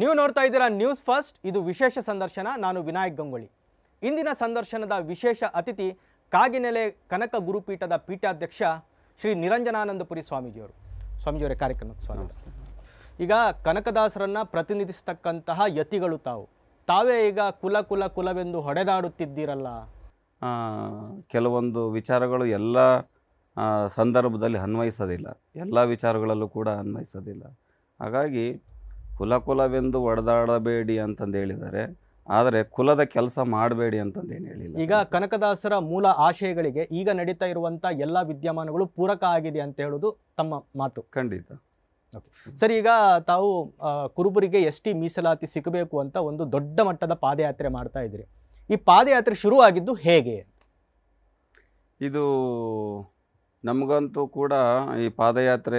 ನೀವು ನೋಡ್ತಾ ಇದ್ದೀರಾ ನ್ಯೂಸ್ ಫಸ್ಟ್ ಇದು ವಿಶೇಷ ಸಂದರ್ಶನ ನಾನು ವಿನಾಯಕ್ ಗಂಗೊಳ್ಳಿ ಇಂದಿನ ಸಂದರ್ಶನದ ವಿಶೇಷ ಅತಿಥಿ ಕಾಗಿನೆಲೆ ಕನಕ ಗುರುಪೀಠದ ಪೀಠಾಧ್ಯಕ್ಷ ಶ್ರೀ ನಿರಂಜನಾನಂದಪುರಿ ಸ್ವಾಮೀಜಿಯವರು ಸ್ವಾಮೀಜಿಯವರೇ ಕಾರ್ಯಕ್ರಮಕ್ಕೆ ಸ್ವಾಗತ ಈಗ ಕನಕದಾಸರನ್ನು ಪ್ರತಿನಿಧಿಸತಕ್ಕಂತಹ ಯತಿಗಳು ತಾವು ತಾವೇ ಈಗ ಕುಲ ಕುಲ ಕುಲವೆಂದು ಹೊಡೆದಾಡುತ್ತಿದ್ದೀರಲ್ಲ ಕೆಲವೊಂದು ವಿಚಾರಗಳು ಎಲ್ಲ ಸಂದರ್ಭದಲ್ಲಿ ಅನ್ವಯಿಸೋದಿಲ್ಲ ಎಲ್ಲ ವಿಚಾರಗಳಲ್ಲೂ ಕೂಡ ಅನ್ವಯಿಸೋದಿಲ್ಲ ಹಾಗಾಗಿ ಕುಲಕುಲವೆಂದು ಒಡೆದಾಡಬೇಡಿ ಅಂತಂದು ಹೇಳಿದ್ದಾರೆ ಆದರೆ ಕುಲದ ಕೆಲಸ ಮಾಡಬೇಡಿ ಅಂತಂದೇನು ಹೇಳಿಲ್ಲ ಈಗ ಕನಕದಾಸರ ಮೂಲ ಆಶಯಗಳಿಗೆ ಈಗ ನಡೀತಾ ಇರುವಂಥ ಎಲ್ಲ ವಿದ್ಯಮಾನಗಳು ಪೂರಕ ಆಗಿದೆ ಅಂತ ಹೇಳೋದು ತಮ್ಮ ಮಾತು ಖಂಡಿತ ಓಕೆ ಸರ್ ಈಗ ತಾವು ಕುರುಬರಿಗೆ ಎಸ್ ಮೀಸಲಾತಿ ಸಿಗಬೇಕು ಅಂತ ಒಂದು ದೊಡ್ಡ ಮಟ್ಟದ ಪಾದಯಾತ್ರೆ ಮಾಡ್ತಾ ಇದ್ದೀರಿ ಈ ಪಾದಯಾತ್ರೆ ಶುರುವಾಗಿದ್ದು ಹೇಗೆ ಇದು ನಮಗಂತೂ ಕೂಡ ಈ ಪಾದಯಾತ್ರೆ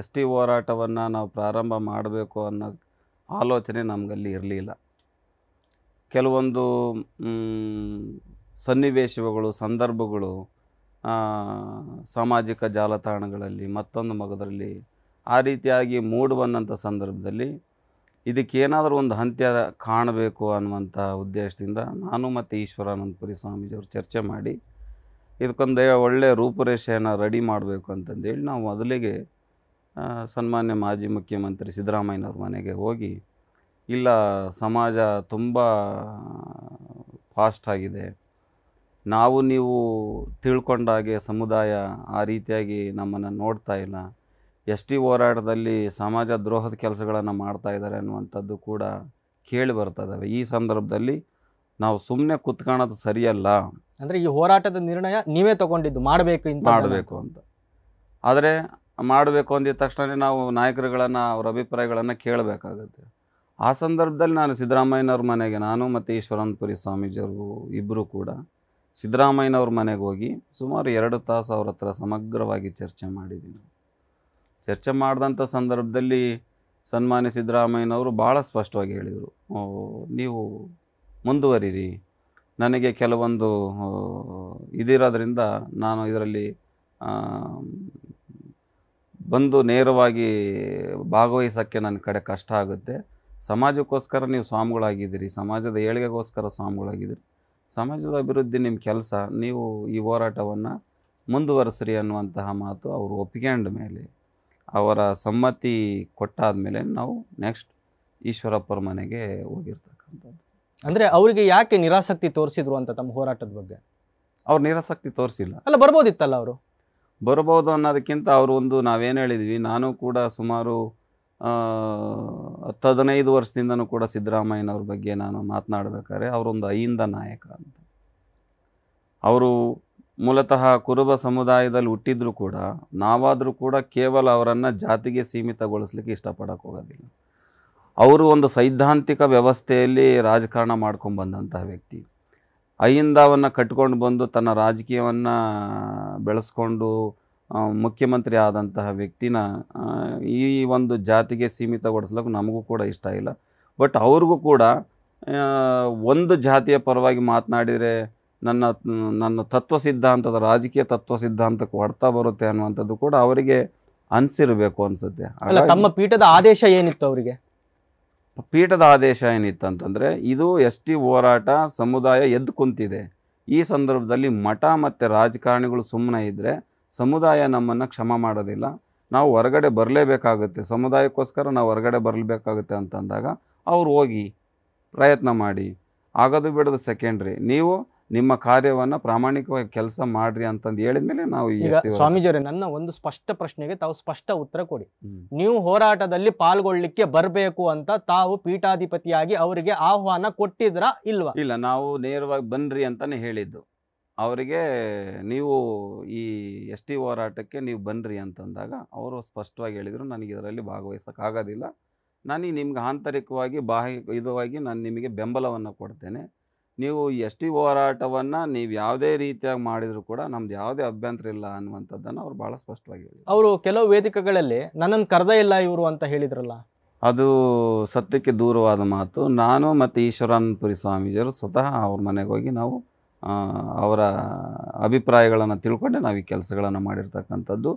ಎಸ್ ಟಿ ಹೋರಾಟವನ್ನು ನಾವು ಪ್ರಾರಂಭ ಮಾಡಬೇಕು ಅನ್ನೋ ಆಲೋಚನೆ ನಮಗಲ್ಲಿ ಇರಲಿಲ್ಲ ಕೆಲವೊಂದು ಸನ್ನಿವೇಶಗಳು ಸಂದರ್ಭಗಳು ಸಾಮಾಜಿಕ ಜಾಲತಾಣಗಳಲ್ಲಿ ಮತ್ತೊಂದು ಮಗದಲ್ಲಿ ಆ ರೀತಿಯಾಗಿ ಮೂಡ್ ಬಂದಂಥ ಸಂದರ್ಭದಲ್ಲಿ ಇದಕ್ಕೇನಾದರೂ ಒಂದು ಅಂತ್ಯ ಕಾಣಬೇಕು ಅನ್ನುವಂಥ ಉದ್ದೇಶದಿಂದ ನಾನು ಮತ್ತು ಈಶ್ವರಾನಂದಪುರಿ ಸ್ವಾಮೀಜಿಯವರು ಚರ್ಚೆ ಮಾಡಿ ಇದಕ್ಕೊಂದು ಒಳ್ಳೆಯ ರೂಪುರೇಷೆಯನ್ನು ರೆಡಿ ಮಾಡಬೇಕು ಅಂತಂದೇಳಿ ನಾವು ಮೊದಲಿಗೆ ಸನ್ಮಾನ್ಯ ಮಾಜಿ ಮುಖ್ಯಮಂತ್ರಿ ಸಿದ್ದರಾಮಯ್ಯನವ್ರ ಮನೆಗೆ ಹೋಗಿ ಇಲ್ಲ ಸಮಾಜ ತುಂಬ ಫಾಸ್ಟ್ ಆಗಿದೆ ನಾವು ನೀವು ತಿಳ್ಕೊಂಡಾಗೆ ಸಮುದಾಯ ಆ ರೀತಿಯಾಗಿ ನಮ್ಮನ್ನು ನೋಡ್ತಾ ಇಲ್ಲ ಎಸ್ ಟಿ ಹೋರಾಟದಲ್ಲಿ ಸಮಾಜ ದ್ರೋಹದ ಕೆಲಸಗಳನ್ನು ಮಾಡ್ತಾ ಇದ್ದಾರೆ ಅನ್ನುವಂಥದ್ದು ಕೂಡ ಕೇಳಿ ಬರ್ತದವೆ ಈ ಸಂದರ್ಭದಲ್ಲಿ ನಾವು ಸುಮ್ಮನೆ ಕುತ್ಕೊಳ್ಳೋದು ಸರಿಯಲ್ಲ ಅಂದರೆ ಈ ಹೋರಾಟದ ನಿರ್ಣಯ ನೀವೇ ತಗೊಂಡಿದ್ದು ಮಾಡಬೇಕು ಇಂತ ಮಾಡಬೇಕು ಅಂತ ಆದರೆ ಮಾಡಬೇಕು ಅಂದಿದ ತಕ್ಷಣ ನಾವು ನಾಯಕರುಗಳನ್ನು ಅವ್ರ ಅಭಿಪ್ರಾಯಗಳನ್ನು ಕೇಳಬೇಕಾಗುತ್ತೆ ಆ ಸಂದರ್ಭದಲ್ಲಿ ನಾನು ಸಿದ್ದರಾಮಯ್ಯನವ್ರ ಮನೆಗೆ ನಾನು ಮತ್ತು ಈಶ್ವರನಪುರಿ ಸ್ವಾಮೀಜಿಯವ್ರಿಗೂ ಇಬ್ಬರು ಕೂಡ ಸಿದ್ದರಾಮಯ್ಯನವ್ರ ಮನೆಗೆ ಹೋಗಿ ಸುಮಾರು ಎರಡು ತಾಸು ಅವ್ರ ಹತ್ರ ಸಮಗ್ರವಾಗಿ ಚರ್ಚೆ ಮಾಡಿದ್ದೀನಿ ಚರ್ಚೆ ಮಾಡಿದಂಥ ಸಂದರ್ಭದಲ್ಲಿ ಸನ್ಮಾನ್ಯ ಸಿದ್ದರಾಮಯ್ಯನವರು ಭಾಳ ಸ್ಪಷ್ಟವಾಗಿ ಹೇಳಿದರು ನೀವು ಮುಂದುವರಿರಿ ನನಗೆ ಕೆಲವೊಂದು ಇದಿರೋದ್ರಿಂದ ನಾನು ಇದರಲ್ಲಿ ಬಂದು ನೇರವಾಗಿ ಭಾಗವಹಿಸೋಕ್ಕೆ ನನ್ನ ಕಡೆ ಕಷ್ಟ ಆಗುತ್ತೆ ಸಮಾಜಕ್ಕೋಸ್ಕರ ನೀವು ಸ್ವಾಮಿಗಳಾಗಿದ್ದೀರಿ ಸಮಾಜದ ಏಳಿಗೆಗೋಸ್ಕರ ಸ್ವಾಮಿಗಳಾಗಿದ್ದೀರಿ ಸಮಾಜದ ಅಭಿವೃದ್ಧಿ ನಿಮ್ಮ ಕೆಲಸ ನೀವು ಈ ಹೋರಾಟವನ್ನು ಮುಂದುವರಿಸ್ರಿ ಅನ್ನುವಂತಹ ಮಾತು ಅವರು ಒಪ್ಪಿಕೊಂಡ ಮೇಲೆ ಅವರ ಸಮ್ಮತಿ ಕೊಟ್ಟಾದ ಮೇಲೆ ನಾವು ನೆಕ್ಸ್ಟ್ ಈಶ್ವರಪ್ಪರ ಮನೆಗೆ ಹೋಗಿರ್ತಕ್ಕಂಥದ್ದು ಅಂದರೆ ಅವರಿಗೆ ಯಾಕೆ ನಿರಾಸಕ್ತಿ ತೋರಿಸಿದ್ರು ಅಂತ ತಮ್ಮ ಹೋರಾಟದ ಬಗ್ಗೆ ಅವ್ರು ನಿರಾಸಕ್ತಿ ತೋರಿಸಿಲ್ಲ ಅಲ್ಲ ಬರ್ಬೋದಿತ್ತಲ್ಲ ಅವರು ಬರ್ಬೋದು ಅನ್ನೋದಕ್ಕಿಂತ ಅವರು ಒಂದು ನಾವೇನು ಹೇಳಿದ್ವಿ ನಾನು ಕೂಡ ಸುಮಾರು ಹತ್ತು ಹದಿನೈದು ವರ್ಷದಿಂದನೂ ಕೂಡ ಸಿದ್ದರಾಮಯ್ಯನವ್ರ ಬಗ್ಗೆ ನಾನು ಮಾತನಾಡಬೇಕಾದ್ರೆ ಅವರೊಂದು ಅಹಿಂದ ನಾಯಕ ಅಂತ ಅವರು ಮೂಲತಃ ಕುರುಬ ಸಮುದಾಯದಲ್ಲಿ ಹುಟ್ಟಿದ್ರು ಕೂಡ ನಾವಾದರೂ ಕೂಡ ಕೇವಲ ಅವರನ್ನು ಜಾತಿಗೆ ಸೀಮಿತಗೊಳಿಸ್ಲಿಕ್ಕೆ ಇಷ್ಟಪಡೋಕ್ಕೋಗೋದಿಲ್ಲ ಅವರು ಒಂದು ಸೈದ್ಧಾಂತಿಕ ವ್ಯವಸ್ಥೆಯಲ್ಲಿ ರಾಜಕಾರಣ ಮಾಡ್ಕೊಂಡು ಬಂದಂತಹ ವ್ಯಕ್ತಿ ಅಹಿಂದವನ್ನು ಕಟ್ಕೊಂಡು ಬಂದು ತನ್ನ ರಾಜಕೀಯವನ್ನು ಬೆಳೆಸ್ಕೊಂಡು ಮುಖ್ಯಮಂತ್ರಿ ಆದಂತಹ ವ್ಯಕ್ತಿನ ಈ ಒಂದು ಜಾತಿಗೆ ಸೀಮಿತಗೊಳಿಸ್ಲಿಕ್ಕೆ ನಮಗೂ ಕೂಡ ಇಷ್ಟ ಇಲ್ಲ ಬಟ್ ಅವ್ರಿಗೂ ಕೂಡ ಒಂದು ಜಾತಿಯ ಪರವಾಗಿ ಮಾತನಾಡಿದರೆ ನನ್ನ ನನ್ನ ತತ್ವ ಸಿದ್ಧಾಂತದ ರಾಜಕೀಯ ತತ್ವ ಸಿದ್ಧಾಂತಕ್ಕೆ ಹೊಡ್ತಾ ಬರುತ್ತೆ ಅನ್ನುವಂಥದ್ದು ಕೂಡ ಅವರಿಗೆ ಅನಿಸಿರಬೇಕು ಅನಿಸುತ್ತೆ ಅಲ್ಲ ತಮ್ಮ ಪೀಠದ ಆದೇಶ ಏನಿತ್ತು ಅವರಿಗೆ ಪೀಠದ ಆದೇಶ ಏನಿತ್ತಂತಂದರೆ ಇದು ಎಸ್ ಟಿ ಹೋರಾಟ ಸಮುದಾಯ ಎದ್ದು ಕುಂತಿದೆ ಈ ಸಂದರ್ಭದಲ್ಲಿ ಮಠ ಮತ್ತು ರಾಜಕಾರಣಿಗಳು ಸುಮ್ಮನೆ ಇದ್ದರೆ ಸಮುದಾಯ ನಮ್ಮನ್ನು ಕ್ಷಮ ಮಾಡೋದಿಲ್ಲ ನಾವು ಹೊರಗಡೆ ಬರಲೇಬೇಕಾಗುತ್ತೆ ಸಮುದಾಯಕ್ಕೋಸ್ಕರ ನಾವು ಹೊರಗಡೆ ಬರಲೇಬೇಕಾಗುತ್ತೆ ಅಂತಂದಾಗ ಅವ್ರು ಹೋಗಿ ಪ್ರಯತ್ನ ಮಾಡಿ ಆಗೋದು ಬಿಡೋದು ಸೆಕೆಂಡ್ರಿ ನೀವು ನಿಮ್ಮ ಕಾರ್ಯವನ್ನು ಪ್ರಾಮಾಣಿಕವಾಗಿ ಕೆಲಸ ಮಾಡ್ರಿ ಅಂತಂದು ಹೇಳಿದ್ಮೇಲೆ ನಾವು ಈಗ ಸ್ವಾಮೀಜಿಯವರೇ ನನ್ನ ಒಂದು ಸ್ಪಷ್ಟ ಪ್ರಶ್ನೆಗೆ ತಾವು ಸ್ಪಷ್ಟ ಉತ್ತರ ಕೊಡಿ ನೀವು ಹೋರಾಟದಲ್ಲಿ ಪಾಲ್ಗೊಳ್ಳಿಕ್ಕೆ ಬರಬೇಕು ಅಂತ ತಾವು ಪೀಠಾಧಿಪತಿಯಾಗಿ ಅವರಿಗೆ ಆಹ್ವಾನ ಕೊಟ್ಟಿದ್ರ ಇಲ್ವಾ ಇಲ್ಲ ನಾವು ನೇರವಾಗಿ ಬನ್ರಿ ಅಂತಾನೆ ಹೇಳಿದ್ದು ಅವರಿಗೆ ನೀವು ಈ ಎಸ್ ಟಿ ಹೋರಾಟಕ್ಕೆ ನೀವು ಬನ್ನಿರಿ ಅಂತಂದಾಗ ಅವರು ಸ್ಪಷ್ಟವಾಗಿ ಹೇಳಿದರು ನನಗೆ ಇದರಲ್ಲಿ ಭಾಗವಹಿಸೋಕ್ಕಾಗೋದಿಲ್ಲ ನಾನು ನಿಮ್ಗೆ ಆಂತರಿಕವಾಗಿ ಬಾಹ್ಯ ಇದವಾಗಿ ನಾನು ನಿಮಗೆ ಬೆಂಬಲವನ್ನು ಕೊಡ್ತೇನೆ ನೀವು ಎಷ್ಟು ಹೋರಾಟವನ್ನು ನೀವು ಯಾವುದೇ ರೀತಿಯಾಗಿ ಮಾಡಿದರೂ ಕೂಡ ನಮ್ದು ಯಾವುದೇ ಅಭ್ಯಂತರ ಇಲ್ಲ ಅನ್ನುವಂಥದ್ದನ್ನು ಅವ್ರು ಭಾಳ ಸ್ಪಷ್ಟವಾಗಿ ಹೇಳಿ ಅವರು ಕೆಲವು ವೇದಿಕೆಗಳಲ್ಲಿ ನನ್ನನ್ನು ಕರೆದೇ ಇಲ್ಲ ಇವರು ಅಂತ ಹೇಳಿದ್ರಲ್ಲ ಅದು ಸತ್ಯಕ್ಕೆ ದೂರವಾದ ಮಾತು ನಾನು ಮತ್ತು ಪುರಿ ಸ್ವಾಮೀಜಿಯವರು ಸ್ವತಃ ಅವ್ರ ಮನೆಗೆ ಹೋಗಿ ನಾವು ಅವರ ಅಭಿಪ್ರಾಯಗಳನ್ನು ತಿಳ್ಕೊಂಡೆ ನಾವು ಈ ಕೆಲಸಗಳನ್ನು ಮಾಡಿರ್ತಕ್ಕಂಥದ್ದು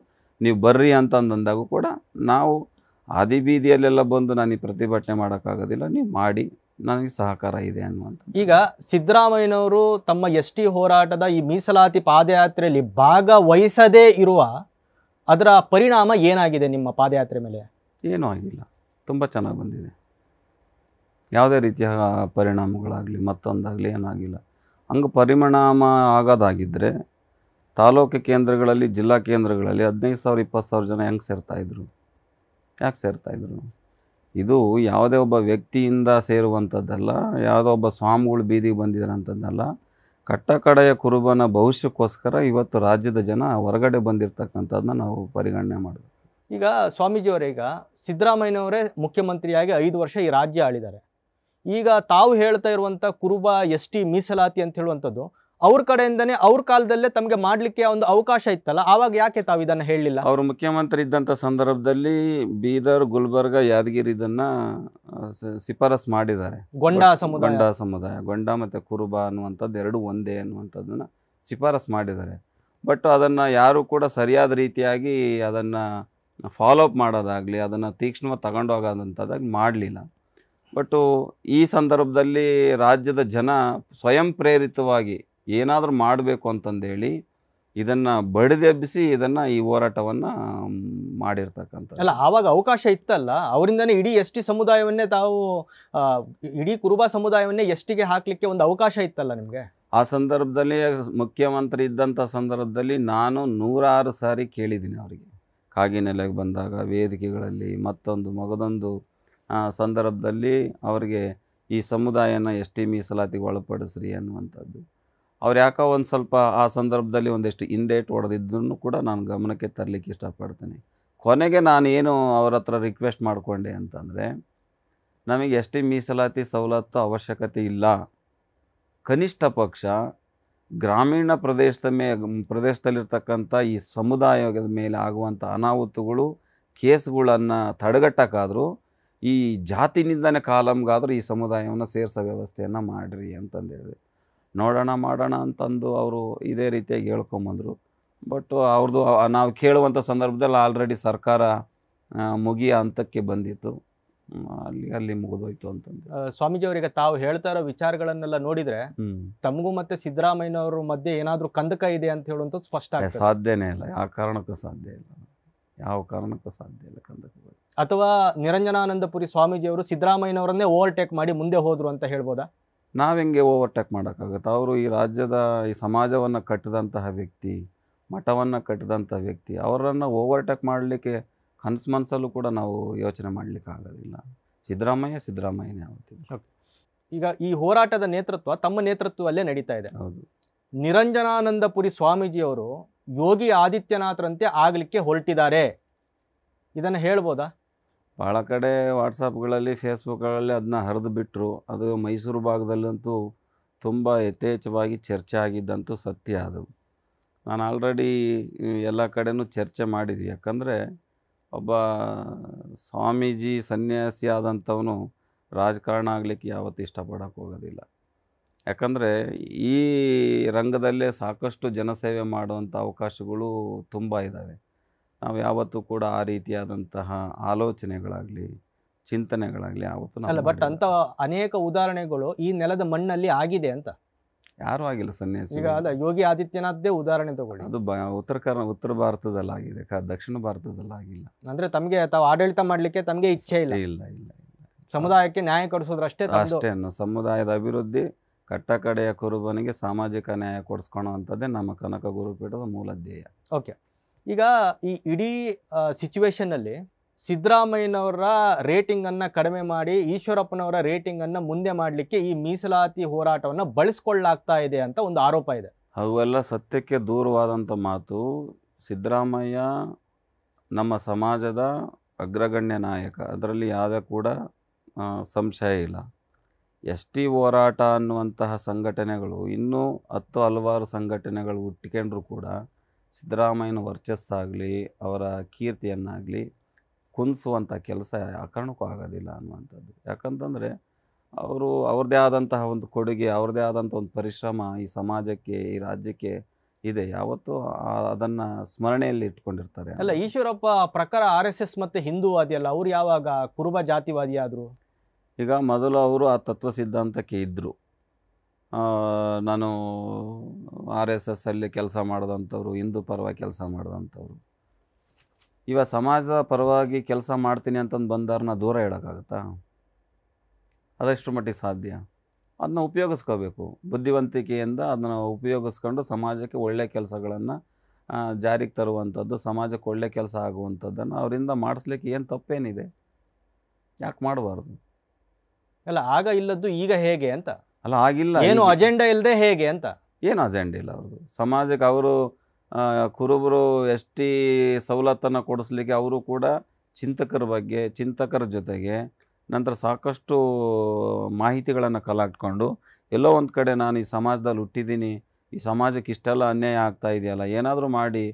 ನೀವು ಬರ್ರಿ ಅಂದಾಗೂ ಕೂಡ ನಾವು ಆದಿ ಬೀದಿಯಲ್ಲೆಲ್ಲ ಬಂದು ನಾನು ಈ ಪ್ರತಿಭಟನೆ ಮಾಡೋಕ್ಕಾಗೋದಿಲ್ಲ ನೀವು ಮಾಡಿ ನನಗೆ ಸಹಕಾರ ಇದೆ ಅನ್ನುವಂಥ ಈಗ ಸಿದ್ದರಾಮಯ್ಯನವರು ತಮ್ಮ ಎಸ್ ಟಿ ಹೋರಾಟದ ಈ ಮೀಸಲಾತಿ ಪಾದಯಾತ್ರೆಯಲ್ಲಿ ಭಾಗವಹಿಸದೇ ಇರುವ ಅದರ ಪರಿಣಾಮ ಏನಾಗಿದೆ ನಿಮ್ಮ ಪಾದಯಾತ್ರೆ ಮೇಲೆ ಏನೂ ಆಗಿಲ್ಲ ತುಂಬ ಚೆನ್ನಾಗಿ ಬಂದಿದೆ ಯಾವುದೇ ರೀತಿಯ ಪರಿಣಾಮಗಳಾಗಲಿ ಮತ್ತೊಂದಾಗಲಿ ಏನಾಗಿಲ್ಲ ಹಂಗೆ ಪರಿಣಾಮ ಆಗೋದಾಗಿದ್ದರೆ ತಾಲೂಕು ಕೇಂದ್ರಗಳಲ್ಲಿ ಜಿಲ್ಲಾ ಕೇಂದ್ರಗಳಲ್ಲಿ ಹದಿನೈದು ಸಾವಿರ ಇಪ್ಪತ್ತು ಸಾವಿರ ಜನ ಹೆಂಗೆ ಸೇರ್ತಾಯಿದ್ರು ಯಾಕೆ ಸೇರ್ತಾಯಿದ್ರು ಇದು ಯಾವುದೇ ಒಬ್ಬ ವ್ಯಕ್ತಿಯಿಂದ ಸೇರುವಂಥದ್ದಲ್ಲ ಯಾವುದೋ ಒಬ್ಬ ಸ್ವಾಮಿಗಳು ಬೀದಿಗೆ ಬಂದಿದ್ರಂಥದ್ದಲ್ಲ ಕಟ್ಟಕಡೆಯ ಕುರುಬನ ಭವಿಷ್ಯಕ್ಕೋಸ್ಕರ ಇವತ್ತು ರಾಜ್ಯದ ಜನ ಹೊರಗಡೆ ಬಂದಿರತಕ್ಕಂಥದ್ದನ್ನ ನಾವು ಪರಿಗಣನೆ ಮಾಡಬೇಕು ಈಗ ಸ್ವಾಮೀಜಿಯವರೀಗ ಸಿದ್ದರಾಮಯ್ಯನವರೇ ಮುಖ್ಯಮಂತ್ರಿಯಾಗಿ ಐದು ವರ್ಷ ಈ ರಾಜ್ಯ ಆಳಿದ್ದಾರೆ ಈಗ ತಾವು ಹೇಳ್ತಾ ಇರುವಂಥ ಕುರುಬ ಎಸ್ ಟಿ ಮೀಸಲಾತಿ ಅಂತ ಹೇಳುವಂಥದ್ದು ಅವ್ರ ಕಡೆಯಿಂದನೇ ಅವ್ರ ಕಾಲದಲ್ಲೇ ತಮಗೆ ಮಾಡಲಿಕ್ಕೆ ಒಂದು ಅವಕಾಶ ಇತ್ತಲ್ಲ ಆವಾಗ ಯಾಕೆ ತಾವು ಇದನ್ನು ಹೇಳಲಿಲ್ಲ ಅವರು ಮುಖ್ಯಮಂತ್ರಿ ಇದ್ದಂಥ ಸಂದರ್ಭದಲ್ಲಿ ಬೀದರ್ ಗುಲ್ಬರ್ಗ ಯಾದಗಿರಿ ಇದನ್ನು ಶಿಫಾರಸ್ ಮಾಡಿದ್ದಾರೆ ಗೊಂಡ ಸಮುದಾಯ ಗೊಂಡ ಸಮುದಾಯ ಗೊಂಡ ಮತ್ತು ಕುರುಬ ಅನ್ನುವಂಥದ್ದು ಎರಡು ಒಂದೇ ಅನ್ನುವಂಥದ್ದನ್ನು ಶಿಫಾರಸ್ ಮಾಡಿದ್ದಾರೆ ಬಟ್ ಅದನ್ನು ಯಾರೂ ಕೂಡ ಸರಿಯಾದ ರೀತಿಯಾಗಿ ಅದನ್ನು ಫಾಲೋ ಅಪ್ ಮಾಡೋದಾಗಲಿ ಅದನ್ನು ತೀಕ್ಷ್ಣವಾಗಿ ತಗೊಂಡೋಗೋದಂಥದ್ದಾಗಿ ಮಾಡಲಿಲ್ಲ ಬಟ್ಟು ಈ ಸಂದರ್ಭದಲ್ಲಿ ರಾಜ್ಯದ ಜನ ಸ್ವಯಂ ಪ್ರೇರಿತವಾಗಿ ಏನಾದರೂ ಮಾಡಬೇಕು ಅಂತಂದೇಳಿ ಇದನ್ನು ಬಡಿದೆಬ್ಬಿಸಿ ಇದನ್ನು ಈ ಹೋರಾಟವನ್ನು ಮಾಡಿರ್ತಕ್ಕಂಥ ಅಲ್ಲ ಆವಾಗ ಅವಕಾಶ ಇತ್ತಲ್ಲ ಅವರಿಂದನೇ ಇಡೀ ಎಸ್ ಟಿ ಸಮುದಾಯವನ್ನೇ ತಾವು ಇಡೀ ಕುರುಬ ಸಮುದಾಯವನ್ನೇ ಟಿಗೆ ಹಾಕಲಿಕ್ಕೆ ಒಂದು ಅವಕಾಶ ಇತ್ತಲ್ಲ ನಿಮಗೆ ಆ ಸಂದರ್ಭದಲ್ಲಿ ಮುಖ್ಯಮಂತ್ರಿ ಇದ್ದಂಥ ಸಂದರ್ಭದಲ್ಲಿ ನಾನು ನೂರಾರು ಸಾರಿ ಕೇಳಿದ್ದೀನಿ ಅವರಿಗೆ ಕಾಗಿನೆಲೆಗೆ ಬಂದಾಗ ವೇದಿಕೆಗಳಲ್ಲಿ ಮತ್ತೊಂದು ಮಗದೊಂದು ಸಂದರ್ಭದಲ್ಲಿ ಅವರಿಗೆ ಈ ಸಮುದಾಯನ ಎಸ್ ಟಿ ಮೀಸಲಾತಿಗೆ ಒಳಪಡಿಸ್ರಿ ಅನ್ನುವಂಥದ್ದು ಅವ್ರು ಯಾಕೋ ಒಂದು ಸ್ವಲ್ಪ ಆ ಸಂದರ್ಭದಲ್ಲಿ ಒಂದಿಷ್ಟು ಹಿಂದೇಟ್ ಹೊಡೆದಿದ್ದನ್ನು ಕೂಡ ನಾನು ಗಮನಕ್ಕೆ ತರಲಿಕ್ಕೆ ಇಷ್ಟಪಡ್ತೀನಿ ಕೊನೆಗೆ ನಾನೇನು ಅವ್ರ ಹತ್ರ ರಿಕ್ವೆಸ್ಟ್ ಮಾಡಿಕೊಂಡೆ ಅಂತಂದರೆ ನಮಗೆ ಎಷ್ಟೇ ಮೀಸಲಾತಿ ಸವಲತ್ತು ಅವಶ್ಯಕತೆ ಇಲ್ಲ ಕನಿಷ್ಠ ಪಕ್ಷ ಗ್ರಾಮೀಣ ಪ್ರದೇಶದ ಮೇ ಪ್ರದೇಶದಲ್ಲಿರ್ತಕ್ಕಂಥ ಈ ಸಮುದಾಯದ ಮೇಲೆ ಆಗುವಂಥ ಅನಾಹುತಗಳು ಕೇಸ್ಗಳನ್ನು ತಡೆಗಟ್ಟಕ್ಕಾದರೂ ಈ ಜಾತಿನಿಂದನೇ ಕಾಲಮ್ಗಾದರೂ ಈ ಸಮುದಾಯವನ್ನು ಸೇರಿಸೋ ವ್ಯವಸ್ಥೆಯನ್ನು ಮಾಡಿರಿ ಅಂತಂದೇಳಿ ನೋಡೋಣ ಮಾಡೋಣ ಅಂತಂದು ಅವರು ಇದೇ ರೀತಿಯಾಗಿ ಹೇಳ್ಕೊಂಬಂದರು ಬಟ್ ಅವ್ರದ್ದು ನಾವು ಕೇಳುವಂಥ ಸಂದರ್ಭದಲ್ಲಿ ಆಲ್ರೆಡಿ ಸರ್ಕಾರ ಮುಗಿಯ ಹಂತಕ್ಕೆ ಬಂದಿತ್ತು ಅಲ್ಲಿ ಅಲ್ಲಿ ಮುಗಿದೋಯ್ತು ಅಂತಂದು ಸ್ವಾಮೀಜಿ ಅವರಿಗೆ ತಾವು ಹೇಳ್ತಾ ಇರೋ ವಿಚಾರಗಳನ್ನೆಲ್ಲ ನೋಡಿದರೆ ತಮಗೂ ಮತ್ತೆ ಸಿದ್ದರಾಮಯ್ಯನವರು ಮಧ್ಯೆ ಏನಾದರೂ ಕಂದಕ ಇದೆ ಅಂತ ಹೇಳುವಂಥದ್ದು ಸ್ಪಷ್ಟ ಸಾಧ್ಯನೇ ಇಲ್ಲ ಯಾವ ಕಾರಣಕ್ಕೂ ಸಾಧ್ಯ ಇಲ್ಲ ಯಾವ ಕಾರಣಕ್ಕೂ ಸಾಧ್ಯ ಇಲ್ಲ ಕಂದಕ ಅಥವಾ ನಿರಂಜನಾನಂದಪುರಿ ಸ್ವಾಮೀಜಿಯವರು ಸಿದ್ದರಾಮಯ್ಯನವರನ್ನೇ ಓವರ್ಟೇಕ್ ಮಾಡಿ ಮುಂದೆ ಹೋದರು ಅಂತ ಹೇಳ್ಬೋದಾ ನಾವು ಹೆಂಗೆ ಓವರ್ಟೇಕ್ ಮಾಡೋಕ್ಕಾಗುತ್ತೆ ಅವರು ಈ ರಾಜ್ಯದ ಈ ಸಮಾಜವನ್ನು ಕಟ್ಟಿದಂತಹ ವ್ಯಕ್ತಿ ಮಠವನ್ನು ಕಟ್ಟಿದಂಥ ವ್ಯಕ್ತಿ ಅವರನ್ನು ಓವರ್ಟೇಕ್ ಮಾಡಲಿಕ್ಕೆ ಕನಸು ಮನಸಲ್ಲೂ ಕೂಡ ನಾವು ಯೋಚನೆ ಮಾಡಲಿಕ್ಕೆ ಆಗೋದಿಲ್ಲ ಸಿದ್ದರಾಮಯ್ಯ ಸಿದ್ದರಾಮಯ್ಯನೇ ಆಗುತ್ತಿಲ್ಲ ಈಗ ಈ ಹೋರಾಟದ ನೇತೃತ್ವ ತಮ್ಮ ನೇತೃತ್ವದಲ್ಲೇ ನಡೀತಾ ಇದೆ ಹೌದು ನಿರಂಜನಾನಂದಪುರಿ ಸ್ವಾಮೀಜಿಯವರು ಯೋಗಿ ಆದಿತ್ಯನಾಥರಂತೆ ಆಗಲಿಕ್ಕೆ ಹೊರಟಿದ್ದಾರೆ ಇದನ್ನು ಹೇಳ್ಬೋದಾ ಭಾಳ ಕಡೆ ವಾಟ್ಸಪ್ಗಳಲ್ಲಿ ಫೇಸ್ಬುಕ್ಗಳಲ್ಲಿ ಅದನ್ನ ಹರಿದು ಬಿಟ್ಟರು ಅದು ಮೈಸೂರು ಭಾಗದಲ್ಲಂತೂ ತುಂಬ ಯಥೇಚ್ಛವಾಗಿ ಚರ್ಚೆ ಆಗಿದ್ದಂತೂ ಸತ್ಯ ಅದು ನಾನು ಆಲ್ರೆಡಿ ಎಲ್ಲ ಕಡೆಯೂ ಚರ್ಚೆ ಮಾಡಿದ್ವಿ ಯಾಕಂದರೆ ಒಬ್ಬ ಸ್ವಾಮೀಜಿ ಸನ್ಯಾಸಿ ಆದಂಥವನು ರಾಜಕಾರಣ ಆಗಲಿಕ್ಕೆ ಯಾವತ್ತೂ ಇಷ್ಟಪಡೋಕ್ಕೆ ಹೋಗೋದಿಲ್ಲ ಯಾಕಂದರೆ ಈ ರಂಗದಲ್ಲೇ ಸಾಕಷ್ಟು ಜನಸೇವೆ ಮಾಡುವಂಥ ಅವಕಾಶಗಳು ತುಂಬ ಇದ್ದಾವೆ ನಾವು ಯಾವತ್ತೂ ಕೂಡ ಆ ರೀತಿಯಾದಂತಹ ಆಲೋಚನೆಗಳಾಗಲಿ ಚಿಂತನೆಗಳಾಗಲಿ ಯಾವತ್ತು ಅಲ್ಲ ಬಟ್ ಅಂತ ಅನೇಕ ಉದಾಹರಣೆಗಳು ಈ ನೆಲದ ಮಣ್ಣಲ್ಲಿ ಆಗಿದೆ ಅಂತ ಯಾರೂ ಆಗಿಲ್ಲ ಸನ್ಯಾಸಿ ಈಗ ಅಲ್ಲ ಯೋಗಿ ಆದಿತ್ಯನಾಥ್ದೇ ಉದಾಹರಣೆ ತಗೊಳ್ಳಿ ಅದು ಉತ್ತರ ಕರ್ನಾ ಉತ್ತರ ಭಾರತದಲ್ಲಾಗಿದೆ ಕ ದಕ್ಷಿಣ ಭಾರತದಲ್ಲಾಗಿಲ್ಲ ಅಂದ್ರೆ ತಮಗೆ ತಾವು ಆಡಳಿತ ಮಾಡಲಿಕ್ಕೆ ತಮಗೆ ಇಚ್ಛೆ ಇಲ್ಲ ಇಲ್ಲ ಇಲ್ಲ ಸಮುದಾಯಕ್ಕೆ ನ್ಯಾಯ ಕೊಡಿಸೋದ್ರಷ್ಟೇ ಅಷ್ಟೇ ಸಮುದಾಯದ ಅಭಿವೃದ್ಧಿ ಕಟ್ಟಕಡೆಯ ಕುರುಬನಿಗೆ ಸಾಮಾಜಿಕ ನ್ಯಾಯ ಕೊಡಿಸ್ಕೊಳ್ಳೋ ಅಂಥದ್ದೇ ನಮ್ಮ ಕನಕ ಗುರುಪೀಠದ ಮೂಲ ಧ್ಯೇಯ ಓಕೆ ಈಗ ಈ ಇಡೀ ಸಿಚುವೇಶನ್ನಲ್ಲಿ ಸಿದ್ದರಾಮಯ್ಯನವರ ರೇಟಿಂಗನ್ನು ಕಡಿಮೆ ಮಾಡಿ ಈಶ್ವರಪ್ಪನವರ ರೇಟಿಂಗನ್ನು ಮುಂದೆ ಮಾಡಲಿಕ್ಕೆ ಈ ಮೀಸಲಾತಿ ಹೋರಾಟವನ್ನು ಬಳಸ್ಕೊಳ್ಳಾಗ್ತಾ ಇದೆ ಅಂತ ಒಂದು ಆರೋಪ ಇದೆ ಅವೆಲ್ಲ ಸತ್ಯಕ್ಕೆ ದೂರವಾದಂಥ ಮಾತು ಸಿದ್ದರಾಮಯ್ಯ ನಮ್ಮ ಸಮಾಜದ ಅಗ್ರಗಣ್ಯ ನಾಯಕ ಅದರಲ್ಲಿ ಯಾವುದೇ ಕೂಡ ಸಂಶಯ ಇಲ್ಲ ಎಸ್ ಟಿ ಹೋರಾಟ ಅನ್ನುವಂತಹ ಸಂಘಟನೆಗಳು ಇನ್ನೂ ಹತ್ತು ಹಲವಾರು ಸಂಘಟನೆಗಳು ಹುಟ್ಟಿಕೊಂಡ್ರೂ ಕೂಡ ಸಿದ್ದರಾಮಯ್ಯನ ವರ್ಚಸ್ಸಾಗಲಿ ಅವರ ಕೀರ್ತಿಯನ್ನಾಗಲಿ ಕುಂದಿಸುವಂಥ ಕೆಲಸ ಕಾರಣಕ್ಕೂ ಆಗೋದಿಲ್ಲ ಅನ್ನುವಂಥದ್ದು ಯಾಕಂತಂದರೆ ಅವರು ಅವ್ರದ್ದೇ ಆದಂತಹ ಒಂದು ಕೊಡುಗೆ ಅವ್ರದ್ದೇ ಆದಂಥ ಒಂದು ಪರಿಶ್ರಮ ಈ ಸಮಾಜಕ್ಕೆ ಈ ರಾಜ್ಯಕ್ಕೆ ಇದೆ ಯಾವತ್ತೂ ಅದನ್ನು ಸ್ಮರಣೆಯಲ್ಲಿ ಇಟ್ಕೊಂಡಿರ್ತಾರೆ ಅಲ್ಲ ಈಶ್ವರಪ್ಪ ಪ್ರಕಾರ ಆರ್ ಎಸ್ ಎಸ್ ಮತ್ತು ಹಿಂದೂವಾದಿಯಲ್ಲ ಅವ್ರು ಯಾವಾಗ ಕುರುಬ ಜಾತಿವಾದಿಯಾದರು ಈಗ ಮೊದಲು ಅವರು ಆ ತತ್ವ ಸಿದ್ಧಾಂತಕ್ಕೆ ಇದ್ದರು ನಾನು ಆರ್ ಎಸ್ ಎಸ್ಸಲ್ಲಿ ಕೆಲಸ ಮಾಡಿದಂಥವ್ರು ಹಿಂದೂ ಪರವಾಗಿ ಕೆಲಸ ಮಾಡಿದಂಥವ್ರು ಇವಾಗ ಸಮಾಜದ ಪರವಾಗಿ ಕೆಲಸ ಮಾಡ್ತೀನಿ ಅಂತಂದು ಬಂದವ್ರನ್ನ ದೂರ ಇಡೋಕ್ಕಾಗತ್ತಾ ಅದೆಷ್ಟು ಮಟ್ಟಿಗೆ ಸಾಧ್ಯ ಅದನ್ನ ಉಪಯೋಗಿಸ್ಕೋಬೇಕು ಬುದ್ಧಿವಂತಿಕೆಯಿಂದ ಅದನ್ನು ಉಪಯೋಗಿಸ್ಕೊಂಡು ಸಮಾಜಕ್ಕೆ ಒಳ್ಳೆಯ ಕೆಲಸಗಳನ್ನು ಜಾರಿಗೆ ತರುವಂಥದ್ದು ಸಮಾಜಕ್ಕೆ ಒಳ್ಳೆ ಕೆಲಸ ಆಗುವಂಥದ್ದನ್ನು ಅವರಿಂದ ಮಾಡಿಸ್ಲಿಕ್ಕೆ ಏನು ತಪ್ಪೇನಿದೆ ಯಾಕೆ ಮಾಡಬಾರ್ದು ಅಲ್ಲ ಆಗ ಇಲ್ಲದ್ದು ಈಗ ಹೇಗೆ ಅಂತ ಅಲ್ಲ ಆಗಿಲ್ಲ ಏನು ಅಜೆಂಡಾ ಇಲ್ಲದೆ ಹೇಗೆ ಅಂತ ಏನು ಅಜೆಂಡ ಇಲ್ಲ ಅವ್ರದ್ದು ಸಮಾಜಕ್ಕೆ ಅವರು ಕುರುಬರು ಎಸ್ ಟಿ ಸವಲತ್ತನ್ನು ಕೊಡಿಸ್ಲಿಕ್ಕೆ ಅವರು ಕೂಡ ಚಿಂತಕರ ಬಗ್ಗೆ ಚಿಂತಕರ ಜೊತೆಗೆ ನಂತರ ಸಾಕಷ್ಟು ಮಾಹಿತಿಗಳನ್ನು ಕಲಾಟ್ಕೊಂಡು ಎಲ್ಲೋ ಒಂದು ಕಡೆ ನಾನು ಈ ಸಮಾಜದಲ್ಲಿ ಹುಟ್ಟಿದ್ದೀನಿ ಈ ಸಮಾಜಕ್ಕೆ ಇಷ್ಟೆಲ್ಲ ಅನ್ಯಾಯ ಆಗ್ತಾ ಇದೆಯಲ್ಲ ಏನಾದರೂ ಮಾಡಿ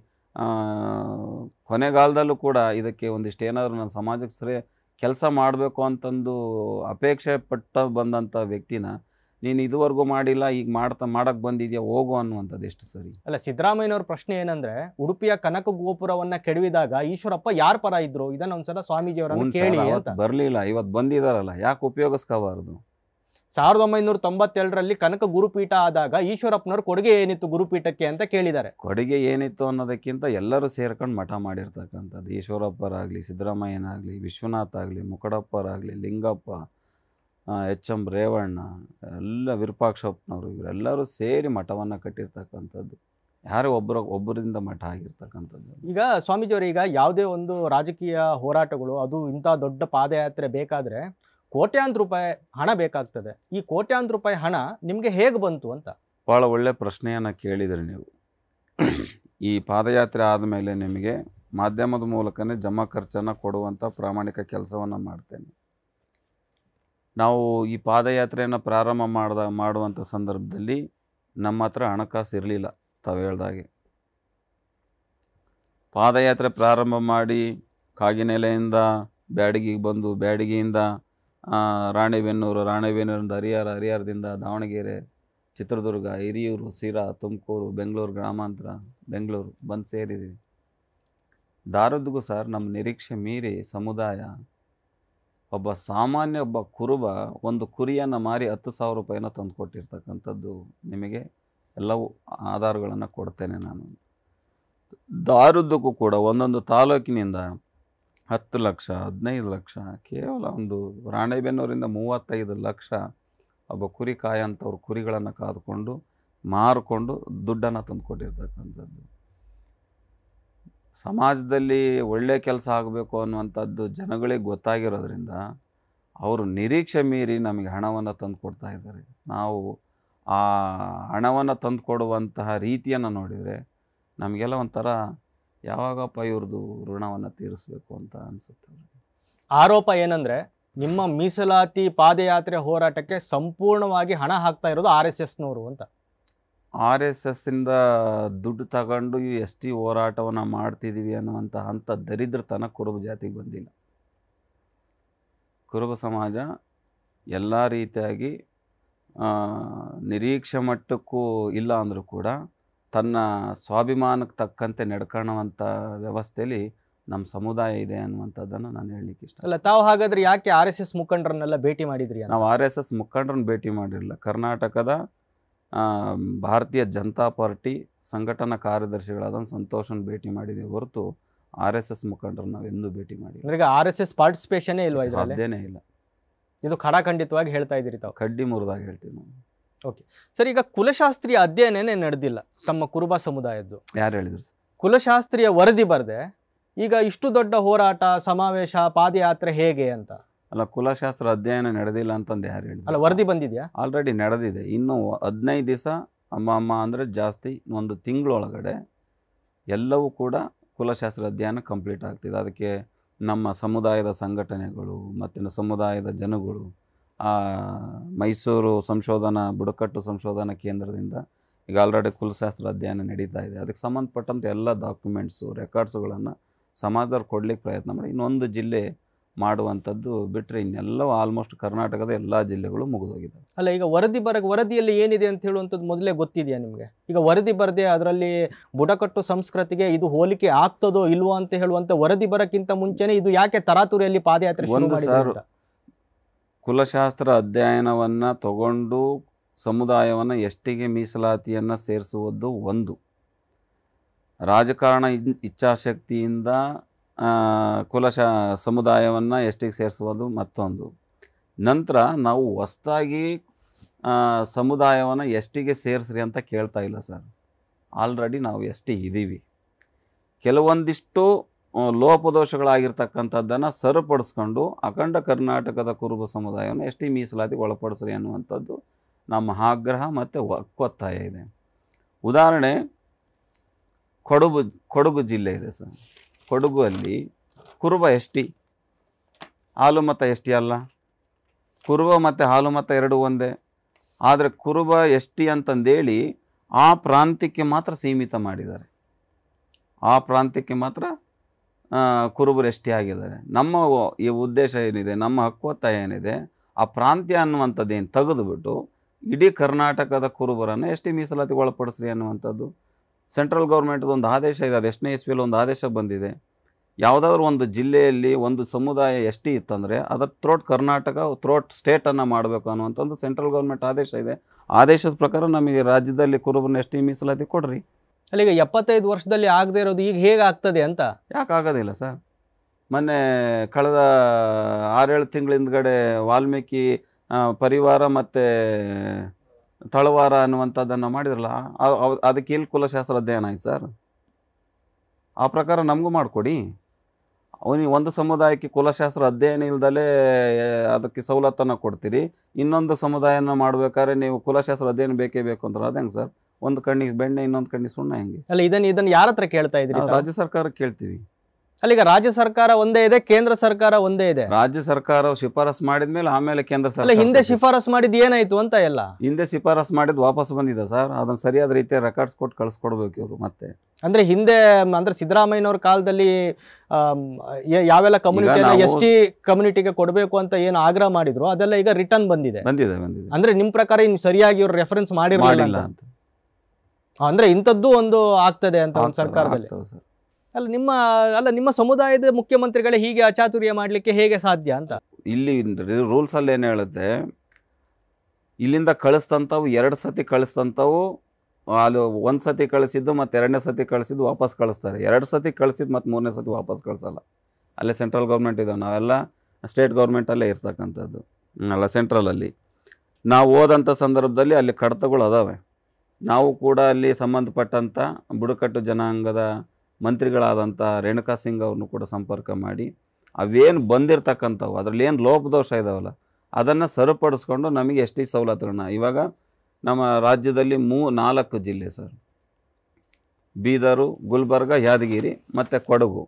ಕೊನೆಗಾಲದಲ್ಲೂ ಕೂಡ ಇದಕ್ಕೆ ಒಂದಿಷ್ಟು ಏನಾದರೂ ನಾನು ಸಮಾಜಕ್ಕೆ ಸರಿ ಕೆಲಸ ಮಾಡಬೇಕು ಅಂತಂದು ಅಪೇಕ್ಷೆ ಪಟ್ಟ ಬಂದಂಥ ವ್ಯಕ್ತಿನ ನೀನು ಇದುವರೆಗೂ ಮಾಡಿಲ್ಲ ಈಗ ಮಾಡ್ತಾ ಮಾಡಕ್ ಬಂದಿದ್ಯಾ ಹೋಗು ಅನ್ನುವಂಥದ್ದು ಎಷ್ಟು ಸರಿ ಅಲ್ಲ ಸಿದ್ದರಾಮಯ್ಯನವ್ರ ಪ್ರಶ್ನೆ ಏನಂದ್ರೆ ಉಡುಪಿಯ ಕನಕ ಗೋಪುರವನ್ನ ಕೆಡವಿದಾಗ ಈಶ್ವರಪ್ಪ ಯಾರ ಪರ ಇದ್ರು ಇದನ್ನ ಒಂದ್ಸಲ ಸ್ವಾಮೀಜಿಯವರನ್ನು ಕೇಳಿ ಅಂತ ಬರಲಿಲ್ಲ ಇವತ್ತು ಬಂದಿದಾರಲ್ಲ ಯಾಕೆ ಉಪಯೋಗಿಸ್ಕೋಬಾರ್ದು ಸಾವಿರದ ಒಂಬೈನೂರ ತೊಂಬತ್ತೆರಡರಲ್ಲಿ ಕನಕ ಗುರುಪೀಠ ಆದಾಗ ಈಶ್ವರಪ್ಪನವ್ರ ಕೊಡುಗೆ ಏನಿತ್ತು ಗುರುಪೀಠಕ್ಕೆ ಅಂತ ಕೇಳಿದ್ದಾರೆ ಕೊಡುಗೆ ಏನಿತ್ತು ಅನ್ನೋದಕ್ಕಿಂತ ಎಲ್ಲರೂ ಸೇರ್ಕೊಂಡು ಮಠ ಮಾಡಿರ್ತಕ್ಕಂಥದ್ದು ಈಶ್ವರಪ್ಪರಾಗಲಿ ಸಿದ್ದರಾಮಯ್ಯನಾಗಲಿ ವಿಶ್ವನಾಥ್ ಆಗಲಿ ಮುಕಡಪ್ಪರಾಗಲಿ ಲಿಂಗಪ್ಪ ಎಚ್ ಎಂ ರೇವಣ್ಣ ಎಲ್ಲ ವಿರೂಪಾಕ್ಷಪ್ಪನವರು ಇವರೆಲ್ಲರೂ ಸೇರಿ ಮಠವನ್ನು ಕಟ್ಟಿರ್ತಕ್ಕಂಥದ್ದು ಯಾರೋ ಒಬ್ಬರ ಒಬ್ಬರಿಂದ ಮಠ ಆಗಿರ್ತಕ್ಕಂಥದ್ದು ಈಗ ಸ್ವಾಮೀಜಿಯವರು ಈಗ ಯಾವುದೇ ಒಂದು ರಾಜಕೀಯ ಹೋರಾಟಗಳು ಅದು ಇಂಥ ದೊಡ್ಡ ಪಾದಯಾತ್ರೆ ಬೇಕಾದರೆ ಕೋಟ್ಯಾಂತರ ರೂಪಾಯಿ ಹಣ ಬೇಕಾಗ್ತದೆ ಈ ಕೋಟ್ಯಾಂತರ ರೂಪಾಯಿ ಹಣ ನಿಮಗೆ ಹೇಗೆ ಬಂತು ಅಂತ ಭಾಳ ಒಳ್ಳೆಯ ಪ್ರಶ್ನೆಯನ್ನು ಕೇಳಿದ್ರಿ ನೀವು ಈ ಪಾದಯಾತ್ರೆ ಆದಮೇಲೆ ನಿಮಗೆ ಮಾಧ್ಯಮದ ಮೂಲಕನೇ ಜಮಾ ಖರ್ಚನ್ನು ಕೊಡುವಂಥ ಪ್ರಾಮಾಣಿಕ ಕೆಲಸವನ್ನು ಮಾಡ್ತೇನೆ ನಾವು ಈ ಪಾದಯಾತ್ರೆಯನ್ನು ಪ್ರಾರಂಭ ಮಾಡಿದ ಮಾಡುವಂಥ ಸಂದರ್ಭದಲ್ಲಿ ನಮ್ಮ ಹತ್ರ ಹಣಕಾಸು ಇರಲಿಲ್ಲ ತಾವು ಹೇಳ್ದಾಗೆ ಪಾದಯಾತ್ರೆ ಪ್ರಾರಂಭ ಮಾಡಿ ಕಾಗಿನೆಲೆಯಿಂದ ಬ್ಯಾಡಗಿಗೆ ಬಂದು ಬ್ಯಾಡಗಿಯಿಂದ ರಾಣೆಬೆನ್ನೂರು ರಾಣೆಬೆನ್ನೂರಿಂದ ಹರಿಹಾರ ಹರಿಹಾರದಿಂದ ದಾವಣಗೆರೆ ಚಿತ್ರದುರ್ಗ ಹಿರಿಯೂರು ಸಿರಾ ತುಮಕೂರು ಬೆಂಗಳೂರು ಗ್ರಾಮಾಂತರ ಬೆಂಗಳೂರು ಬಂದು ಸೇರಿದ್ದೀವಿ ದಾರದಗೂ ಸರ್ ನಮ್ಮ ನಿರೀಕ್ಷೆ ಮೀರಿ ಸಮುದಾಯ ಒಬ್ಬ ಸಾಮಾನ್ಯ ಒಬ್ಬ ಕುರುಬ ಒಂದು ಕುರಿಯನ್ನು ಮಾರಿ ಹತ್ತು ಸಾವಿರ ರೂಪಾಯಿನ ತಂದು ಕೊಟ್ಟಿರ್ತಕ್ಕಂಥದ್ದು ನಿಮಗೆ ಎಲ್ಲವೂ ಆಧಾರಗಳನ್ನು ಕೊಡ್ತೇನೆ ನಾನು ದಾರುದ್ದಕ್ಕೂ ಕೂಡ ಒಂದೊಂದು ತಾಲೂಕಿನಿಂದ ಹತ್ತು ಲಕ್ಷ ಹದಿನೈದು ಲಕ್ಷ ಕೇವಲ ಒಂದು ರಾಣೆಬೆನ್ನೂರಿಂದ ಮೂವತ್ತೈದು ಲಕ್ಷ ಒಬ್ಬ ಕುರಿ ಕಾಯಂಥವ್ರು ಕುರಿಗಳನ್ನು ಕಾದುಕೊಂಡು ಮಾರಿಕೊಂಡು ದುಡ್ಡನ್ನು ತಂದುಕೊಟ್ಟಿರ್ತಕ್ಕಂಥದ್ದು ಸಮಾಜದಲ್ಲಿ ಒಳ್ಳೆಯ ಕೆಲಸ ಆಗಬೇಕು ಅನ್ನುವಂಥದ್ದು ಜನಗಳಿಗೆ ಗೊತ್ತಾಗಿರೋದ್ರಿಂದ ಅವರು ನಿರೀಕ್ಷೆ ಮೀರಿ ನಮಗೆ ಹಣವನ್ನು ತಂದು ಕೊಡ್ತಾ ಇದ್ದಾರೆ ನಾವು ಆ ಹಣವನ್ನು ತಂದು ಕೊಡುವಂತಹ ರೀತಿಯನ್ನು ನೋಡಿದರೆ ನಮಗೆಲ್ಲ ಒಂಥರ ಯಾವಾಗಪ್ಪ ಇವ್ರದ್ದು ಋಣವನ್ನು ತೀರಿಸಬೇಕು ಅಂತ ಅನಿಸುತ್ತೆ ಆರೋಪ ಏನಂದರೆ ನಿಮ್ಮ ಮೀಸಲಾತಿ ಪಾದಯಾತ್ರೆ ಹೋರಾಟಕ್ಕೆ ಸಂಪೂರ್ಣವಾಗಿ ಹಣ ಹಾಕ್ತಾ ಇರೋದು ಆರ್ ಎಸ್ ಎಸ್ನವರು ಅಂತ ಆರ್ ಎಸ್ ಎಸ್ಸಿಂದ ದುಡ್ಡು ತಗೊಂಡು ಈ ಎಸ್ ಟಿ ಹೋರಾಟವನ್ನು ಮಾಡ್ತಿದ್ದೀವಿ ಅನ್ನುವಂಥ ಹಂತ ದರಿದ್ರತನ ಕುರುಬ ಜಾತಿಗೆ ಬಂದಿಲ್ಲ ಕುರುಬ ಸಮಾಜ ಎಲ್ಲ ರೀತಿಯಾಗಿ ನಿರೀಕ್ಷೆ ಮಟ್ಟಕ್ಕೂ ಇಲ್ಲ ಅಂದರೂ ಕೂಡ ತನ್ನ ಸ್ವಾಭಿಮಾನಕ್ಕೆ ತಕ್ಕಂತೆ ನಡ್ಕೊಳ್ಳೋವಂಥ ವ್ಯವಸ್ಥೆಯಲ್ಲಿ ನಮ್ಮ ಸಮುದಾಯ ಇದೆ ಅನ್ನುವಂಥದ್ದನ್ನು ನಾನು ಹೇಳಲಿಕ್ಕೆ ಇಷ್ಟ ಅಲ್ಲ ತಾವು ಹಾಗಾದರೆ ಯಾಕೆ ಆರ್ ಎಸ್ ಎಸ್ ಮುಖಂಡರನ್ನೆಲ್ಲ ಭೇಟಿ ಮಾಡಿದ್ರಿ ನಾವು ಆರ್ ಎಸ್ ಎಸ್ ಮುಖಂಡರನ್ನ ಭೇಟಿ ಮಾಡಿರಲಿಲ್ಲ ಕರ್ನಾಟಕದ ಭಾರತೀಯ ಜನತಾ ಪಾರ್ಟಿ ಸಂಘಟನಾ ಕಾರ್ಯದರ್ಶಿಗಳಾದ ಸಂತೋಷನ್ ಭೇಟಿ ಮಾಡಿದೆ ಹೊರತು ಆರ್ ಎಸ್ ಎಸ್ ಮುಖಂಡರು ನಾವು ಎಂದೂ ಭೇಟಿ ಮಾಡಿ ಈಗ ಆರ್ ಎಸ್ ಎಸ್ ಪಾರ್ಟಿಸಿಪೇಷನೇ ಇಲ್ವಾ ಸಾಧ್ಯನೇ ಇಲ್ಲ ಇದು ಖಡಾಖಂಡಿತವಾಗಿ ಹೇಳ್ತಾ ಇದ್ದೀರಿ ತಾವು ಕಡ್ಡಿ ಮುರಿದಾಗ ಹೇಳ್ತೀವಿ ನಾವು ಓಕೆ ಸರ್ ಈಗ ಕುಲಶಾಸ್ತ್ರೀಯ ಅಧ್ಯಯನನೇ ನಡೆದಿಲ್ಲ ತಮ್ಮ ಕುರುಬ ಸಮುದಾಯದ್ದು ಯಾರು ಹೇಳಿದ್ರು ಸರ್ ಕುಲಶಾಸ್ತ್ರೀಯ ವರದಿ ಬರದೆ ಈಗ ಇಷ್ಟು ದೊಡ್ಡ ಹೋರಾಟ ಸಮಾವೇಶ ಪಾದಯಾತ್ರೆ ಹೇಗೆ ಅಂತ ಅಲ್ಲ ಕುಲಶಾಸ್ತ್ರ ಅಧ್ಯಯನ ನಡೆದಿಲ್ಲ ಅಂತಂದು ಯಾರು ಹೇಳಿದ್ರು ಅಲ್ಲ ವರದಿ ಬಂದಿದೆಯಾ ಆಲ್ರೆಡಿ ನಡೆದಿದೆ ಇನ್ನು ಹದಿನೈದು ದಿವಸ ಅಮ್ಮ ಅಮ್ಮ ಅಂದರೆ ಜಾಸ್ತಿ ಒಂದು ತಿಂಗಳೊಳಗಡೆ ಎಲ್ಲವೂ ಕೂಡ ಕುಲಶಾಸ್ತ್ರ ಅಧ್ಯಯನ ಕಂಪ್ಲೀಟ್ ಆಗ್ತಿದೆ ಅದಕ್ಕೆ ನಮ್ಮ ಸಮುದಾಯದ ಸಂಘಟನೆಗಳು ಮತ್ತು ಸಮುದಾಯದ ಜನಗಳು ಮೈಸೂರು ಸಂಶೋಧನಾ ಬುಡಕಟ್ಟು ಸಂಶೋಧನಾ ಕೇಂದ್ರದಿಂದ ಈಗ ಆಲ್ರೆಡಿ ಕುಲಶಾಸ್ತ್ರ ಅಧ್ಯಯನ ನಡೀತಾ ಇದೆ ಅದಕ್ಕೆ ಸಂಬಂಧಪಟ್ಟಂಥ ಎಲ್ಲ ಡಾಕ್ಯುಮೆಂಟ್ಸು ರೆಕಾರ್ಡ್ಸ್ಗಳನ್ನು ಸಮಾಜದವ್ರು ಕೊಡಲಿಕ್ಕೆ ಪ್ರಯತ್ನ ಮಾಡಿ ಇನ್ನೊಂದು ಜಿಲ್ಲೆ ಮಾಡುವಂಥದ್ದು ಬಿಟ್ಟರೆ ಇನ್ನೆಲ್ಲವೂ ಆಲ್ಮೋಸ್ಟ್ ಕರ್ನಾಟಕದ ಎಲ್ಲ ಜಿಲ್ಲೆಗಳು ಮುಗಿದೋಗಿದ್ದಾವೆ ಅಲ್ಲ ಈಗ ವರದಿ ಬರ ವರದಿಯಲ್ಲಿ ಏನಿದೆ ಅಂತ ಹೇಳುವಂಥದ್ದು ಮೊದಲೇ ಗೊತ್ತಿದೆಯಾ ನಿಮಗೆ ಈಗ ವರದಿ ಬರದೆ ಅದರಲ್ಲಿ ಬುಡಕಟ್ಟು ಸಂಸ್ಕೃತಿಗೆ ಇದು ಹೋಲಿಕೆ ಆಗ್ತದೋ ಇಲ್ವೋ ಅಂತ ಹೇಳುವಂಥ ವರದಿ ಬರೋಕ್ಕಿಂತ ಮುಂಚೆನೇ ಇದು ಯಾಕೆ ತರಾತುರಿಯಲ್ಲಿ ಪಾದಯಾತ್ರೆ ಕುಲಶಾಸ್ತ್ರ ಅಧ್ಯಯನವನ್ನು ತಗೊಂಡು ಸಮುದಾಯವನ್ನು ಎಷ್ಟಿಗೆ ಮೀಸಲಾತಿಯನ್ನು ಸೇರಿಸುವುದು ಒಂದು ರಾಜಕಾರಣ ಇಚ್ಛಾಶಕ್ತಿಯಿಂದ ಕುಲಶ ಸಮುದಾಯವನ್ನು ಎಷ್ಟಿಗೆ ಸೇರಿಸುವುದು ಮತ್ತೊಂದು ನಂತರ ನಾವು ಹೊಸ್ದಾಗಿ ಸಮುದಾಯವನ್ನು ಎಷ್ಟಿಗೆ ಸೇರಿಸ್ರಿ ಅಂತ ಕೇಳ್ತಾ ಇಲ್ಲ ಸರ್ ಆಲ್ರೆಡಿ ನಾವು ಎಷ್ಟು ಇದ್ದೀವಿ ಕೆಲವೊಂದಿಷ್ಟು ಲೋಪದೋಷಗಳಾಗಿರ್ತಕ್ಕಂಥದ್ದನ್ನು ಸರಿಪಡಿಸ್ಕೊಂಡು ಅಖಂಡ ಕರ್ನಾಟಕದ ಕುರುಬ ಸಮುದಾಯವನ್ನು ಎಷ್ಟಿ ಮೀಸಲಾತಿ ಒಳಪಡಿಸ್ರಿ ಅನ್ನುವಂಥದ್ದು ನಮ್ಮ ಆಗ್ರಹ ಮತ್ತು ಒಕ್ಕೊತ್ತಾಯ ಇದೆ ಉದಾಹರಣೆ ಕೊಡಗು ಕೊಡಗು ಜಿಲ್ಲೆ ಇದೆ ಸರ್ ಕೊಡಗುವಲ್ಲಿ ಕುರುಬ ಎಷ್ಟಿ ಹಾಲು ಮತ ಎಷ್ಟಿ ಅಲ್ಲ ಕುರುಬ ಮತ್ತು ಹಾಲು ಮತ ಎರಡು ಒಂದೇ ಆದರೆ ಕುರುಬ ಎಷ್ಟಿ ಅಂತಂದೇಳಿ ಆ ಪ್ರಾಂತ್ಯಕ್ಕೆ ಮಾತ್ರ ಸೀಮಿತ ಮಾಡಿದ್ದಾರೆ ಆ ಪ್ರಾಂತ್ಯಕ್ಕೆ ಮಾತ್ರ ಕುರುಬರು ಎಷ್ಟೇ ಆಗಿದ್ದಾರೆ ನಮ್ಮ ಈ ಉದ್ದೇಶ ಏನಿದೆ ನಮ್ಮ ಹಕ್ಕೊತ್ತಾಯ ಏನಿದೆ ಆ ಪ್ರಾಂತ್ಯ ಅನ್ನುವಂಥದ್ದೇನು ತೆಗೆದುಬಿಟ್ಟು ಇಡೀ ಕರ್ನಾಟಕದ ಕುರುಬರನ್ನು ಎಷ್ಟೇ ಮೀಸಲಾತಿಗೆ ಒಳಪಡಿಸ್ರಿ ಅನ್ನುವಂಥದ್ದು ಸೆಂಟ್ರಲ್ ಗೌರ್ಮೆಂಟ್ದು ಒಂದು ಆದೇಶ ಇದೆ ಅದು ಎಷ್ಟನೇ ಇಸ್ವಿಯಲ್ಲಿ ಒಂದು ಆದೇಶ ಬಂದಿದೆ ಯಾವುದಾದ್ರೂ ಒಂದು ಜಿಲ್ಲೆಯಲ್ಲಿ ಒಂದು ಸಮುದಾಯ ಎಷ್ಟಿ ಇತ್ತಂದರೆ ಅದರ ಥ್ರೋಟ್ ಕರ್ನಾಟಕ ಥ್ರೋಟ್ ಸ್ಟೇಟನ್ನು ಮಾಡಬೇಕು ಅನ್ನುವಂಥದ್ದು ಒಂದು ಸೆಂಟ್ರಲ್ ಗೌರ್ಮೆಂಟ್ ಆದೇಶ ಇದೆ ಆದೇಶದ ಪ್ರಕಾರ ನಮಗೆ ರಾಜ್ಯದಲ್ಲಿ ಕುರುಬನ ಎಷ್ಟಿ ಮೀಸಲಾತಿ ಕೊಡ್ರಿ ಅಲ್ಲಿಗೆ ಎಪ್ಪತ್ತೈದು ವರ್ಷದಲ್ಲಿ ಆಗದೇ ಇರೋದು ಈಗ ಹೇಗೆ ಆಗ್ತದೆ ಅಂತ ಯಾಕೆ ಆಗೋದಿಲ್ಲ ಸರ್ ಮೊನ್ನೆ ಕಳೆದ ಆರೇಳು ತಿಂಗಳಿಂದಗಡೆ ವಾಲ್ಮೀಕಿ ಪರಿವಾರ ಮತ್ತು ತಳವಾರ ಅನ್ನುವಂಥದ್ದನ್ನು ಮಾಡಿದ್ರಲ್ಲ ಅದಕ್ಕೆ ಇಲ್ಲಿ ಕುಲಶಾಸ್ತ್ರ ಅಧ್ಯಯನ ಆಯ್ತು ಸರ್ ಆ ಪ್ರಕಾರ ನಮಗೂ ಮಾಡಿಕೊಡಿ ಅವನಿಗೆ ಒಂದು ಸಮುದಾಯಕ್ಕೆ ಕುಲಶಾಸ್ತ್ರ ಅಧ್ಯಯನ ಇಲ್ದಲೇ ಅದಕ್ಕೆ ಸವಲತ್ತನ್ನು ಕೊಡ್ತೀರಿ ಇನ್ನೊಂದು ಸಮುದಾಯನ ಮಾಡಬೇಕಾದ್ರೆ ನೀವು ಕುಲಶಾಸ್ತ್ರ ಅಧ್ಯಯನ ಬೇಕೇ ಬೇಕು ಅಂದ್ರೆ ಅದು ಹೆಂಗೆ ಸರ್ ಒಂದು ಕಣ್ಣಿಗೆ ಬೆಣ್ಣೆ ಇನ್ನೊಂದು ಕಣ್ಣಿಗೆ ಸುಣ್ಣ ಹೆಂಗೆ ಅಲ್ಲ ಇದನ್ನು ಇದನ್ನು ಯಾರ ಹತ್ರ ಕೇಳ್ತಾ ಇದ್ದೀರಿ ರಾಜ್ಯ ಸರ್ಕಾರಕ್ಕೆ ಕೇಳ್ತೀವಿ ಅಲ್ಲಿಗ ರಾಜ್ಯ ಸರ್ಕಾರ ಒಂದೇ ಇದೆ ಕೇಂದ್ರ ಸರ್ಕಾರ ಒಂದೇ ಇದೆ ರಾಜ್ಯ ಸರ್ಕಾರ ಶಿಫಾರಸ್ ಮಾಡಿದ ಮೇಲೆ ಆಮೇಲೆ ಕೇಂದ್ರ ಸರ್ಕಾರ ಹಿಂದೆ ಶಿಫಾರಸ್ ಮಾಡಿದ್ ಏನಾಯ್ತು ಅಂತ ಎಲ್ಲ ಹಿಂದೆ ಶಿಫಾರಸ್ ಮಾಡಿದ್ ವಾಪಸ್ ಬಂದಿದೆ ಸರ್ ಅದನ್ನ ಸರಿಯಾದ ರೀತಿಯ ರೆಕಾರ್ಡ್ಸ್ ಕೊಟ್ಟು ಕಳ್ಸ್ಕೊಡ್ಬೇಕು ಇವರು ಮತ್ತೆ ಅಂದ್ರೆ ಹಿಂದೆ ಅಂದ್ರೆ ಸಿದ್ದರಾಮಯ್ಯನವ್ರ ಕಾಲದಲ್ಲಿ ಯಾವೆಲ್ಲ ಕಮ್ಯುನಿಟಿ ಎಸ್ ಟಿ ಕಮ್ಯುನಿಟಿಗೆ ಕೊಡಬೇಕು ಅಂತ ಏನು ಆಗ್ರಹ ಮಾಡಿದ್ರು ಅದೆಲ್ಲ ಈಗ ರಿಟರ್ನ್ ಬಂದಿದೆ ಬಂದಿದೆ ಬಂದಿದೆ ಅಂದ್ರೆ ನಿಮ್ ಪ್ರಕಾರ ಇನ್ನು ಸರಿಯಾಗಿ ಇವ್ರು ರೆಫರೆನ್ಸ್ ಮಾಡಿರಲಿಲ್ಲ ಅಂತ ಅಂದ್ರೆ ಇಂಥದ್ದು ಒಂದು ಆಗ್ತದೆ ಅಂತ ಒಂದು ಸರ್ಕಾರದಲ್ಲಿ ಸರ್ ಅಲ್ಲ ನಿಮ್ಮ ಅಲ್ಲ ನಿಮ್ಮ ಸಮುದಾಯದ ಮುಖ್ಯಮಂತ್ರಿಗಳೇ ಹೀಗೆ ಅಚಾತುರ್ಯ ಮಾಡಲಿಕ್ಕೆ ಹೇಗೆ ಸಾಧ್ಯ ಅಂತ ಇಲ್ಲಿ ರೂಲ್ಸಲ್ಲಿ ಏನು ಹೇಳುತ್ತೆ ಇಲ್ಲಿಂದ ಕಳಿಸ್ತಂಥವು ಎರಡು ಸತಿ ಕಳಿಸ್ತಂಥವು ಅಲ್ಲಿ ಒಂದು ಸತಿ ಕಳಿಸಿದ್ದು ಮತ್ತು ಎರಡನೇ ಸತಿ ಕಳಿಸಿದ್ದು ವಾಪಸ್ ಕಳಿಸ್ತಾರೆ ಎರಡು ಸತಿ ಕಳಿಸಿದ್ದು ಮತ್ತು ಮೂರನೇ ಸತಿ ವಾಪಸ್ ಕಳಿಸಲ್ಲ ಅಲ್ಲೇ ಸೆಂಟ್ರಲ್ ಗೌರ್ಮೆಂಟ್ ಇದ್ದಾವೆ ನಾವೆಲ್ಲ ಸ್ಟೇಟ್ ಗೌರ್ಮೆಂಟಲ್ಲೇ ಇರ್ತಕ್ಕಂಥದ್ದು ಅಲ್ಲ ಸೆಂಟ್ರಲಲ್ಲಿ ನಾವು ಹೋದಂಥ ಸಂದರ್ಭದಲ್ಲಿ ಅಲ್ಲಿ ಕಡತಗಳು ಅದಾವೆ ನಾವು ಕೂಡ ಅಲ್ಲಿ ಸಂಬಂಧಪಟ್ಟಂಥ ಬುಡಕಟ್ಟು ಜನಾಂಗದ ಮಂತ್ರಿಗಳಾದಂಥ ರೇಣುಕಾ ಸಿಂಗ್ ಅವ್ರನ್ನು ಕೂಡ ಸಂಪರ್ಕ ಮಾಡಿ ಅವೇನು ಬಂದಿರತಕ್ಕಂಥವು ಅದರಲ್ಲಿ ಏನು ಲೋಪದೋಷ ಇದಾವಲ್ಲ ಅದನ್ನು ಸರಿಪಡಿಸ್ಕೊಂಡು ನಮಗೆ ಎಷ್ಟು ಸವಲತ್ತುಗಳನ್ನ ಇವಾಗ ನಮ್ಮ ರಾಜ್ಯದಲ್ಲಿ ಮೂ ನಾಲ್ಕು ಜಿಲ್ಲೆ ಸರ್ ಬೀದರು ಗುಲ್ಬರ್ಗ ಯಾದಗಿರಿ ಮತ್ತು ಕೊಡಗು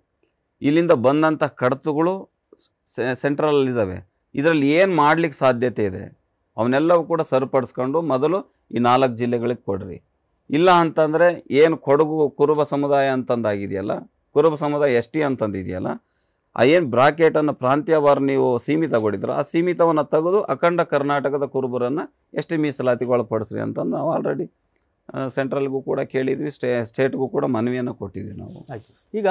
ಇಲ್ಲಿಂದ ಬಂದಂಥ ಕಡತುಗಳು ಸೆಂಟ್ರಲಲ್ಲಿದ್ದಾವೆ ಇದರಲ್ಲಿ ಏನು ಮಾಡಲಿಕ್ಕೆ ಸಾಧ್ಯತೆ ಇದೆ ಅವನ್ನೆಲ್ಲವೂ ಕೂಡ ಸರಿಪಡಿಸ್ಕೊಂಡು ಮೊದಲು ಈ ನಾಲ್ಕು ಜಿಲ್ಲೆಗಳಿಗೆ ಕೊಡ್ರಿ ಇಲ್ಲ ಅಂತಂದರೆ ಏನು ಕೊಡಗು ಕುರುಬ ಸಮುದಾಯ ಅಂತಂದಾಗಿದೆಯಲ್ಲ ಕುರುಬ ಸಮುದಾಯ ಎಸ್ ಟಿ ಅಂತಂದಿದೆಯಲ್ಲ ಆ ಏನು ಬ್ರಾಕೆಟನ್ನು ಪ್ರಾಂತ್ಯವಾರು ನೀವು ಸೀಮಿತಗೊಳಿದ್ರು ಆ ಸೀಮಿತವನ್ನು ತೆಗೆದು ಅಖಂಡ ಕರ್ನಾಟಕದ ಕುರುಬರನ್ನು ಎಷ್ಟು ಟಿ ಮೀಸಲಾತಿಗೆ ಒಳಪಡಿಸ್ರಿ ಅಂತಂದು ನಾವು ಆಲ್ರೆಡಿ ಸೆಂಟ್ರಲ್ಗೂ ಕೂಡ ಕೇಳಿದ್ವಿ ಸ್ಟೇ ಸ್ಟೇಟ್ಗೂ ಕೂಡ ಮನವಿಯನ್ನು ಕೊಟ್ಟಿದ್ವಿ ನಾವು ಈಗ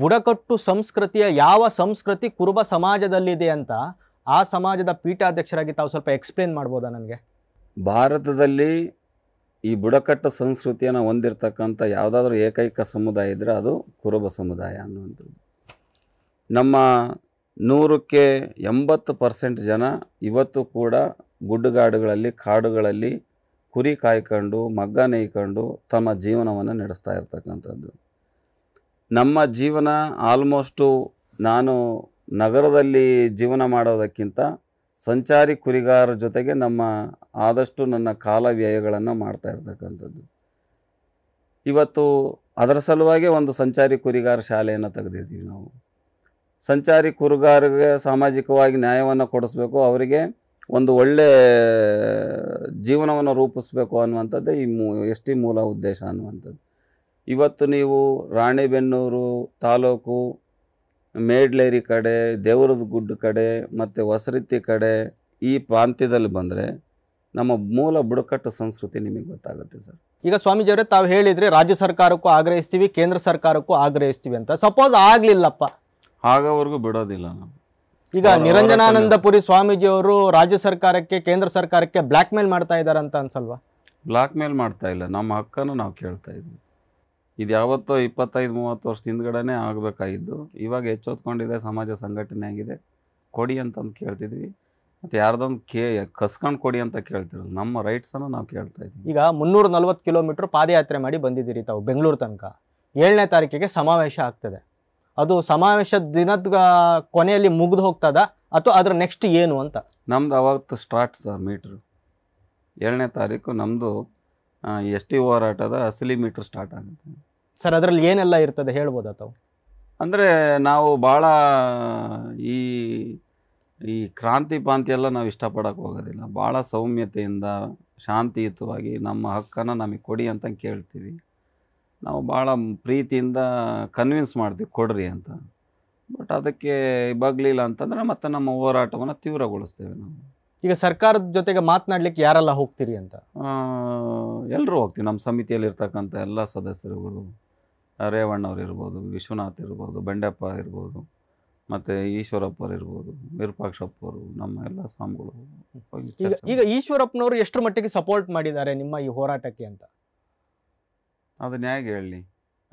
ಬುಡಕಟ್ಟು ಸಂಸ್ಕೃತಿಯ ಯಾವ ಸಂಸ್ಕೃತಿ ಕುರುಬ ಸಮಾಜದಲ್ಲಿದೆ ಅಂತ ಆ ಸಮಾಜದ ಪೀಠಾಧ್ಯಕ್ಷರಾಗಿ ತಾವು ಸ್ವಲ್ಪ ಎಕ್ಸ್ಪ್ಲೇನ್ ಮಾಡ್ಬೋದಾ ನನಗೆ ಭಾರತದಲ್ಲಿ ಈ ಬುಡಕಟ್ಟು ಸಂಸ್ಕೃತಿಯನ್ನು ಹೊಂದಿರತಕ್ಕಂಥ ಯಾವುದಾದ್ರೂ ಏಕೈಕ ಸಮುದಾಯ ಇದ್ದರೆ ಅದು ಕುರುಬ ಸಮುದಾಯ ಅನ್ನುವಂಥದ್ದು ನಮ್ಮ ನೂರಕ್ಕೆ ಎಂಬತ್ತು ಪರ್ಸೆಂಟ್ ಜನ ಇವತ್ತು ಕೂಡ ಗುಡ್ಡಗಾಡುಗಳಲ್ಲಿ ಕಾಡುಗಳಲ್ಲಿ ಕುರಿ ಕಾಯ್ಕೊಂಡು ಮಗ್ಗ ನೇಯ್ಕೊಂಡು ತಮ್ಮ ಜೀವನವನ್ನು ನಡೆಸ್ತಾ ಇರ್ತಕ್ಕಂಥದ್ದು ನಮ್ಮ ಜೀವನ ಆಲ್ಮೋಸ್ಟು ನಾನು ನಗರದಲ್ಲಿ ಜೀವನ ಮಾಡೋದಕ್ಕಿಂತ ಸಂಚಾರಿ ಕುರಿಗಾರ ಜೊತೆಗೆ ನಮ್ಮ ಆದಷ್ಟು ನನ್ನ ಕಾಲ ವ್ಯಯಗಳನ್ನು ಮಾಡ್ತಾ ಇರ್ತಕ್ಕಂಥದ್ದು ಇವತ್ತು ಅದರ ಸಲುವಾಗಿ ಒಂದು ಸಂಚಾರಿ ಕುರಿಗಾರ ಶಾಲೆಯನ್ನು ತೆಗೆದಿದ್ದೀವಿ ನಾವು ಸಂಚಾರಿ ಕುರುಗಾರಿಗೆ ಸಾಮಾಜಿಕವಾಗಿ ನ್ಯಾಯವನ್ನು ಕೊಡಿಸ್ಬೇಕು ಅವರಿಗೆ ಒಂದು ಒಳ್ಳೆಯ ಜೀವನವನ್ನು ರೂಪಿಸ್ಬೇಕು ಅನ್ನುವಂಥದ್ದೇ ಈ ಮೂ ಎಸ್ ಟಿ ಮೂಲ ಉದ್ದೇಶ ಅನ್ನುವಂಥದ್ದು ಇವತ್ತು ನೀವು ರಾಣಿಬೆನ್ನೂರು ತಾಲೂಕು ಮೇಡ್ಲೇರಿ ಕಡೆ ದೇವ್ರದ ಗುಡ್ಡ ಕಡೆ ಮತ್ತು ಹೊಸರಿತ್ತಿ ಕಡೆ ಈ ಪ್ರಾಂತ್ಯದಲ್ಲಿ ಬಂದರೆ ನಮ್ಮ ಮೂಲ ಬುಡಕಟ್ಟು ಸಂಸ್ಕೃತಿ ನಿಮಗೆ ಗೊತ್ತಾಗುತ್ತೆ ಸರ್ ಈಗ ಸ್ವಾಮೀಜಿಯವರೇ ತಾವು ಹೇಳಿದರೆ ರಾಜ್ಯ ಸರ್ಕಾರಕ್ಕೂ ಆಗ್ರಹಿಸ್ತೀವಿ ಕೇಂದ್ರ ಸರ್ಕಾರಕ್ಕೂ ಆಗ್ರಹಿಸ್ತೀವಿ ಅಂತ ಸಪೋಸ್ ಆಗಲಿಲ್ಲಪ್ಪ ಆಗವರೆಗೂ ಬಿಡೋದಿಲ್ಲ ನಾವು ಈಗ ನಿರಂಜನಾನಂದಪುರಿ ಸ್ವಾಮೀಜಿಯವರು ರಾಜ್ಯ ಸರ್ಕಾರಕ್ಕೆ ಕೇಂದ್ರ ಸರ್ಕಾರಕ್ಕೆ ಬ್ಲ್ಯಾಕ್ ಮೇಲ್ ಮಾಡ್ತಾ ಇದ್ದಾರೆ ಅಂತ ಅನ್ಸಲ್ವಾ ಬ್ಲ್ಯಾಕ್ ಮೇಲ್ ಮಾಡ್ತಾ ಇಲ್ಲ ನಮ್ಮ ಹಕ್ಕನ್ನು ನಾವು ಕೇಳ್ತಾ ಇದ್ವಿ ಇದು ಯಾವತ್ತೋ ಇಪ್ಪತ್ತೈದು ಮೂವತ್ತು ವರ್ಷದ ಹಿಂದ್ಗಡೆ ಆಗಬೇಕಾಗಿದ್ದು ಇವಾಗ ಹೆಚ್ಚೊತ್ಕೊಂಡಿದೆ ಸಮಾಜ ಸಂಘಟನೆ ಆಗಿದೆ ಕೊಡಿ ಅಂತಂದು ಕೇಳ್ತಿದ್ವಿ ಮತ್ತು ಯಾರ್ದೊಂದು ಕೇ ಕಸ್ಕೊಂಡು ಕೊಡಿ ಅಂತ ಕೇಳ್ತಿರಲ್ಲ ನಮ್ಮ ರೈಟ್ಸನ್ನು ನಾವು ಕೇಳ್ತಾ ಇದ್ವಿ ಈಗ ಮುನ್ನೂರ ನಲ್ವತ್ತು ಕಿಲೋಮೀಟ್ರ್ ಪಾದಯಾತ್ರೆ ಮಾಡಿ ಬಂದಿದ್ದೀರಿ ತಾವು ಬೆಂಗಳೂರು ತನಕ ಏಳನೇ ತಾರೀಕಿಗೆ ಸಮಾವೇಶ ಆಗ್ತದೆ ಅದು ಸಮಾವೇಶದ ದಿನದ ಕೊನೆಯಲ್ಲಿ ಮುಗಿದು ಹೋಗ್ತದ ಅಥವಾ ಅದ್ರ ನೆಕ್ಸ್ಟ್ ಏನು ಅಂತ ನಮ್ದು ಅವತ್ತು ಸ್ಟಾರ್ಟ್ ಸರ್ ಮೀಟ್ರ್ ಏಳನೇ ತಾರೀಕು ನಮ್ಮದು ಎಸ್ ಟಿ ಹೋರಾಟದ ಅಸಲಿ ಮೀಟ್ರ್ ಸ್ಟಾರ್ಟ್ ಆಗುತ್ತೆ ಸರ್ ಅದರಲ್ಲಿ ಏನೆಲ್ಲ ಇರ್ತದೆ ಹೇಳ್ಬೋದು ಅಥವಾ ಅಂದರೆ ನಾವು ಭಾಳ ಈ ಈ ಕ್ರಾಂತಿ ಪಾಂತಿ ಎಲ್ಲ ನಾವು ಇಷ್ಟಪಡೋಕೆ ಹೋಗೋದಿಲ್ಲ ಭಾಳ ಸೌಮ್ಯತೆಯಿಂದ ಶಾಂತಿಯುತವಾಗಿ ನಮ್ಮ ಹಕ್ಕನ್ನು ನಮಗೆ ಕೊಡಿ ಅಂತ ಕೇಳ್ತೀವಿ ನಾವು ಭಾಳ ಪ್ರೀತಿಯಿಂದ ಕನ್ವಿನ್ಸ್ ಮಾಡ್ತೀವಿ ಕೊಡ್ರಿ ಅಂತ ಬಟ್ ಅದಕ್ಕೆ ಬಗ್ಲಿಲ್ಲ ಅಂತಂದರೆ ಮತ್ತೆ ನಮ್ಮ ಹೋರಾಟವನ್ನು ತೀವ್ರಗೊಳಿಸ್ತೇವೆ ನಾವು ಈಗ ಸರ್ಕಾರದ ಜೊತೆಗೆ ಮಾತನಾಡಲಿಕ್ಕೆ ಯಾರೆಲ್ಲ ಹೋಗ್ತೀರಿ ಅಂತ ಎಲ್ಲರೂ ಹೋಗ್ತೀವಿ ನಮ್ಮ ಸಮಿತಿಯಲ್ಲಿ ಎಲ್ಲ ಸದಸ್ಯರುಗಳು ರೇವಣ್ಣವ್ರು ಇರ್ಬೋದು ವಿಶ್ವನಾಥ್ ಇರ್ಬೋದು ಬಂಡೆಪ್ಪ ಇರ್ಬೋದು ಮತ್ತು ಈಶ್ವರಪ್ಪರು ಇರ್ಬೋದು ವಿರೂಪಾಕ್ಷಪ್ಪರು ನಮ್ಮ ಎಲ್ಲ ಸ್ವಾಮಿಗಳು ಈಗ ಈಗ ಈಶ್ವರಪ್ಪನವರು ಎಷ್ಟು ಮಟ್ಟಿಗೆ ಸಪೋರ್ಟ್ ಮಾಡಿದ್ದಾರೆ ನಿಮ್ಮ ಈ ಹೋರಾಟಕ್ಕೆ ಅಂತ ಅದನ್ನ ಹೇಗೆ ಹೇಳಿ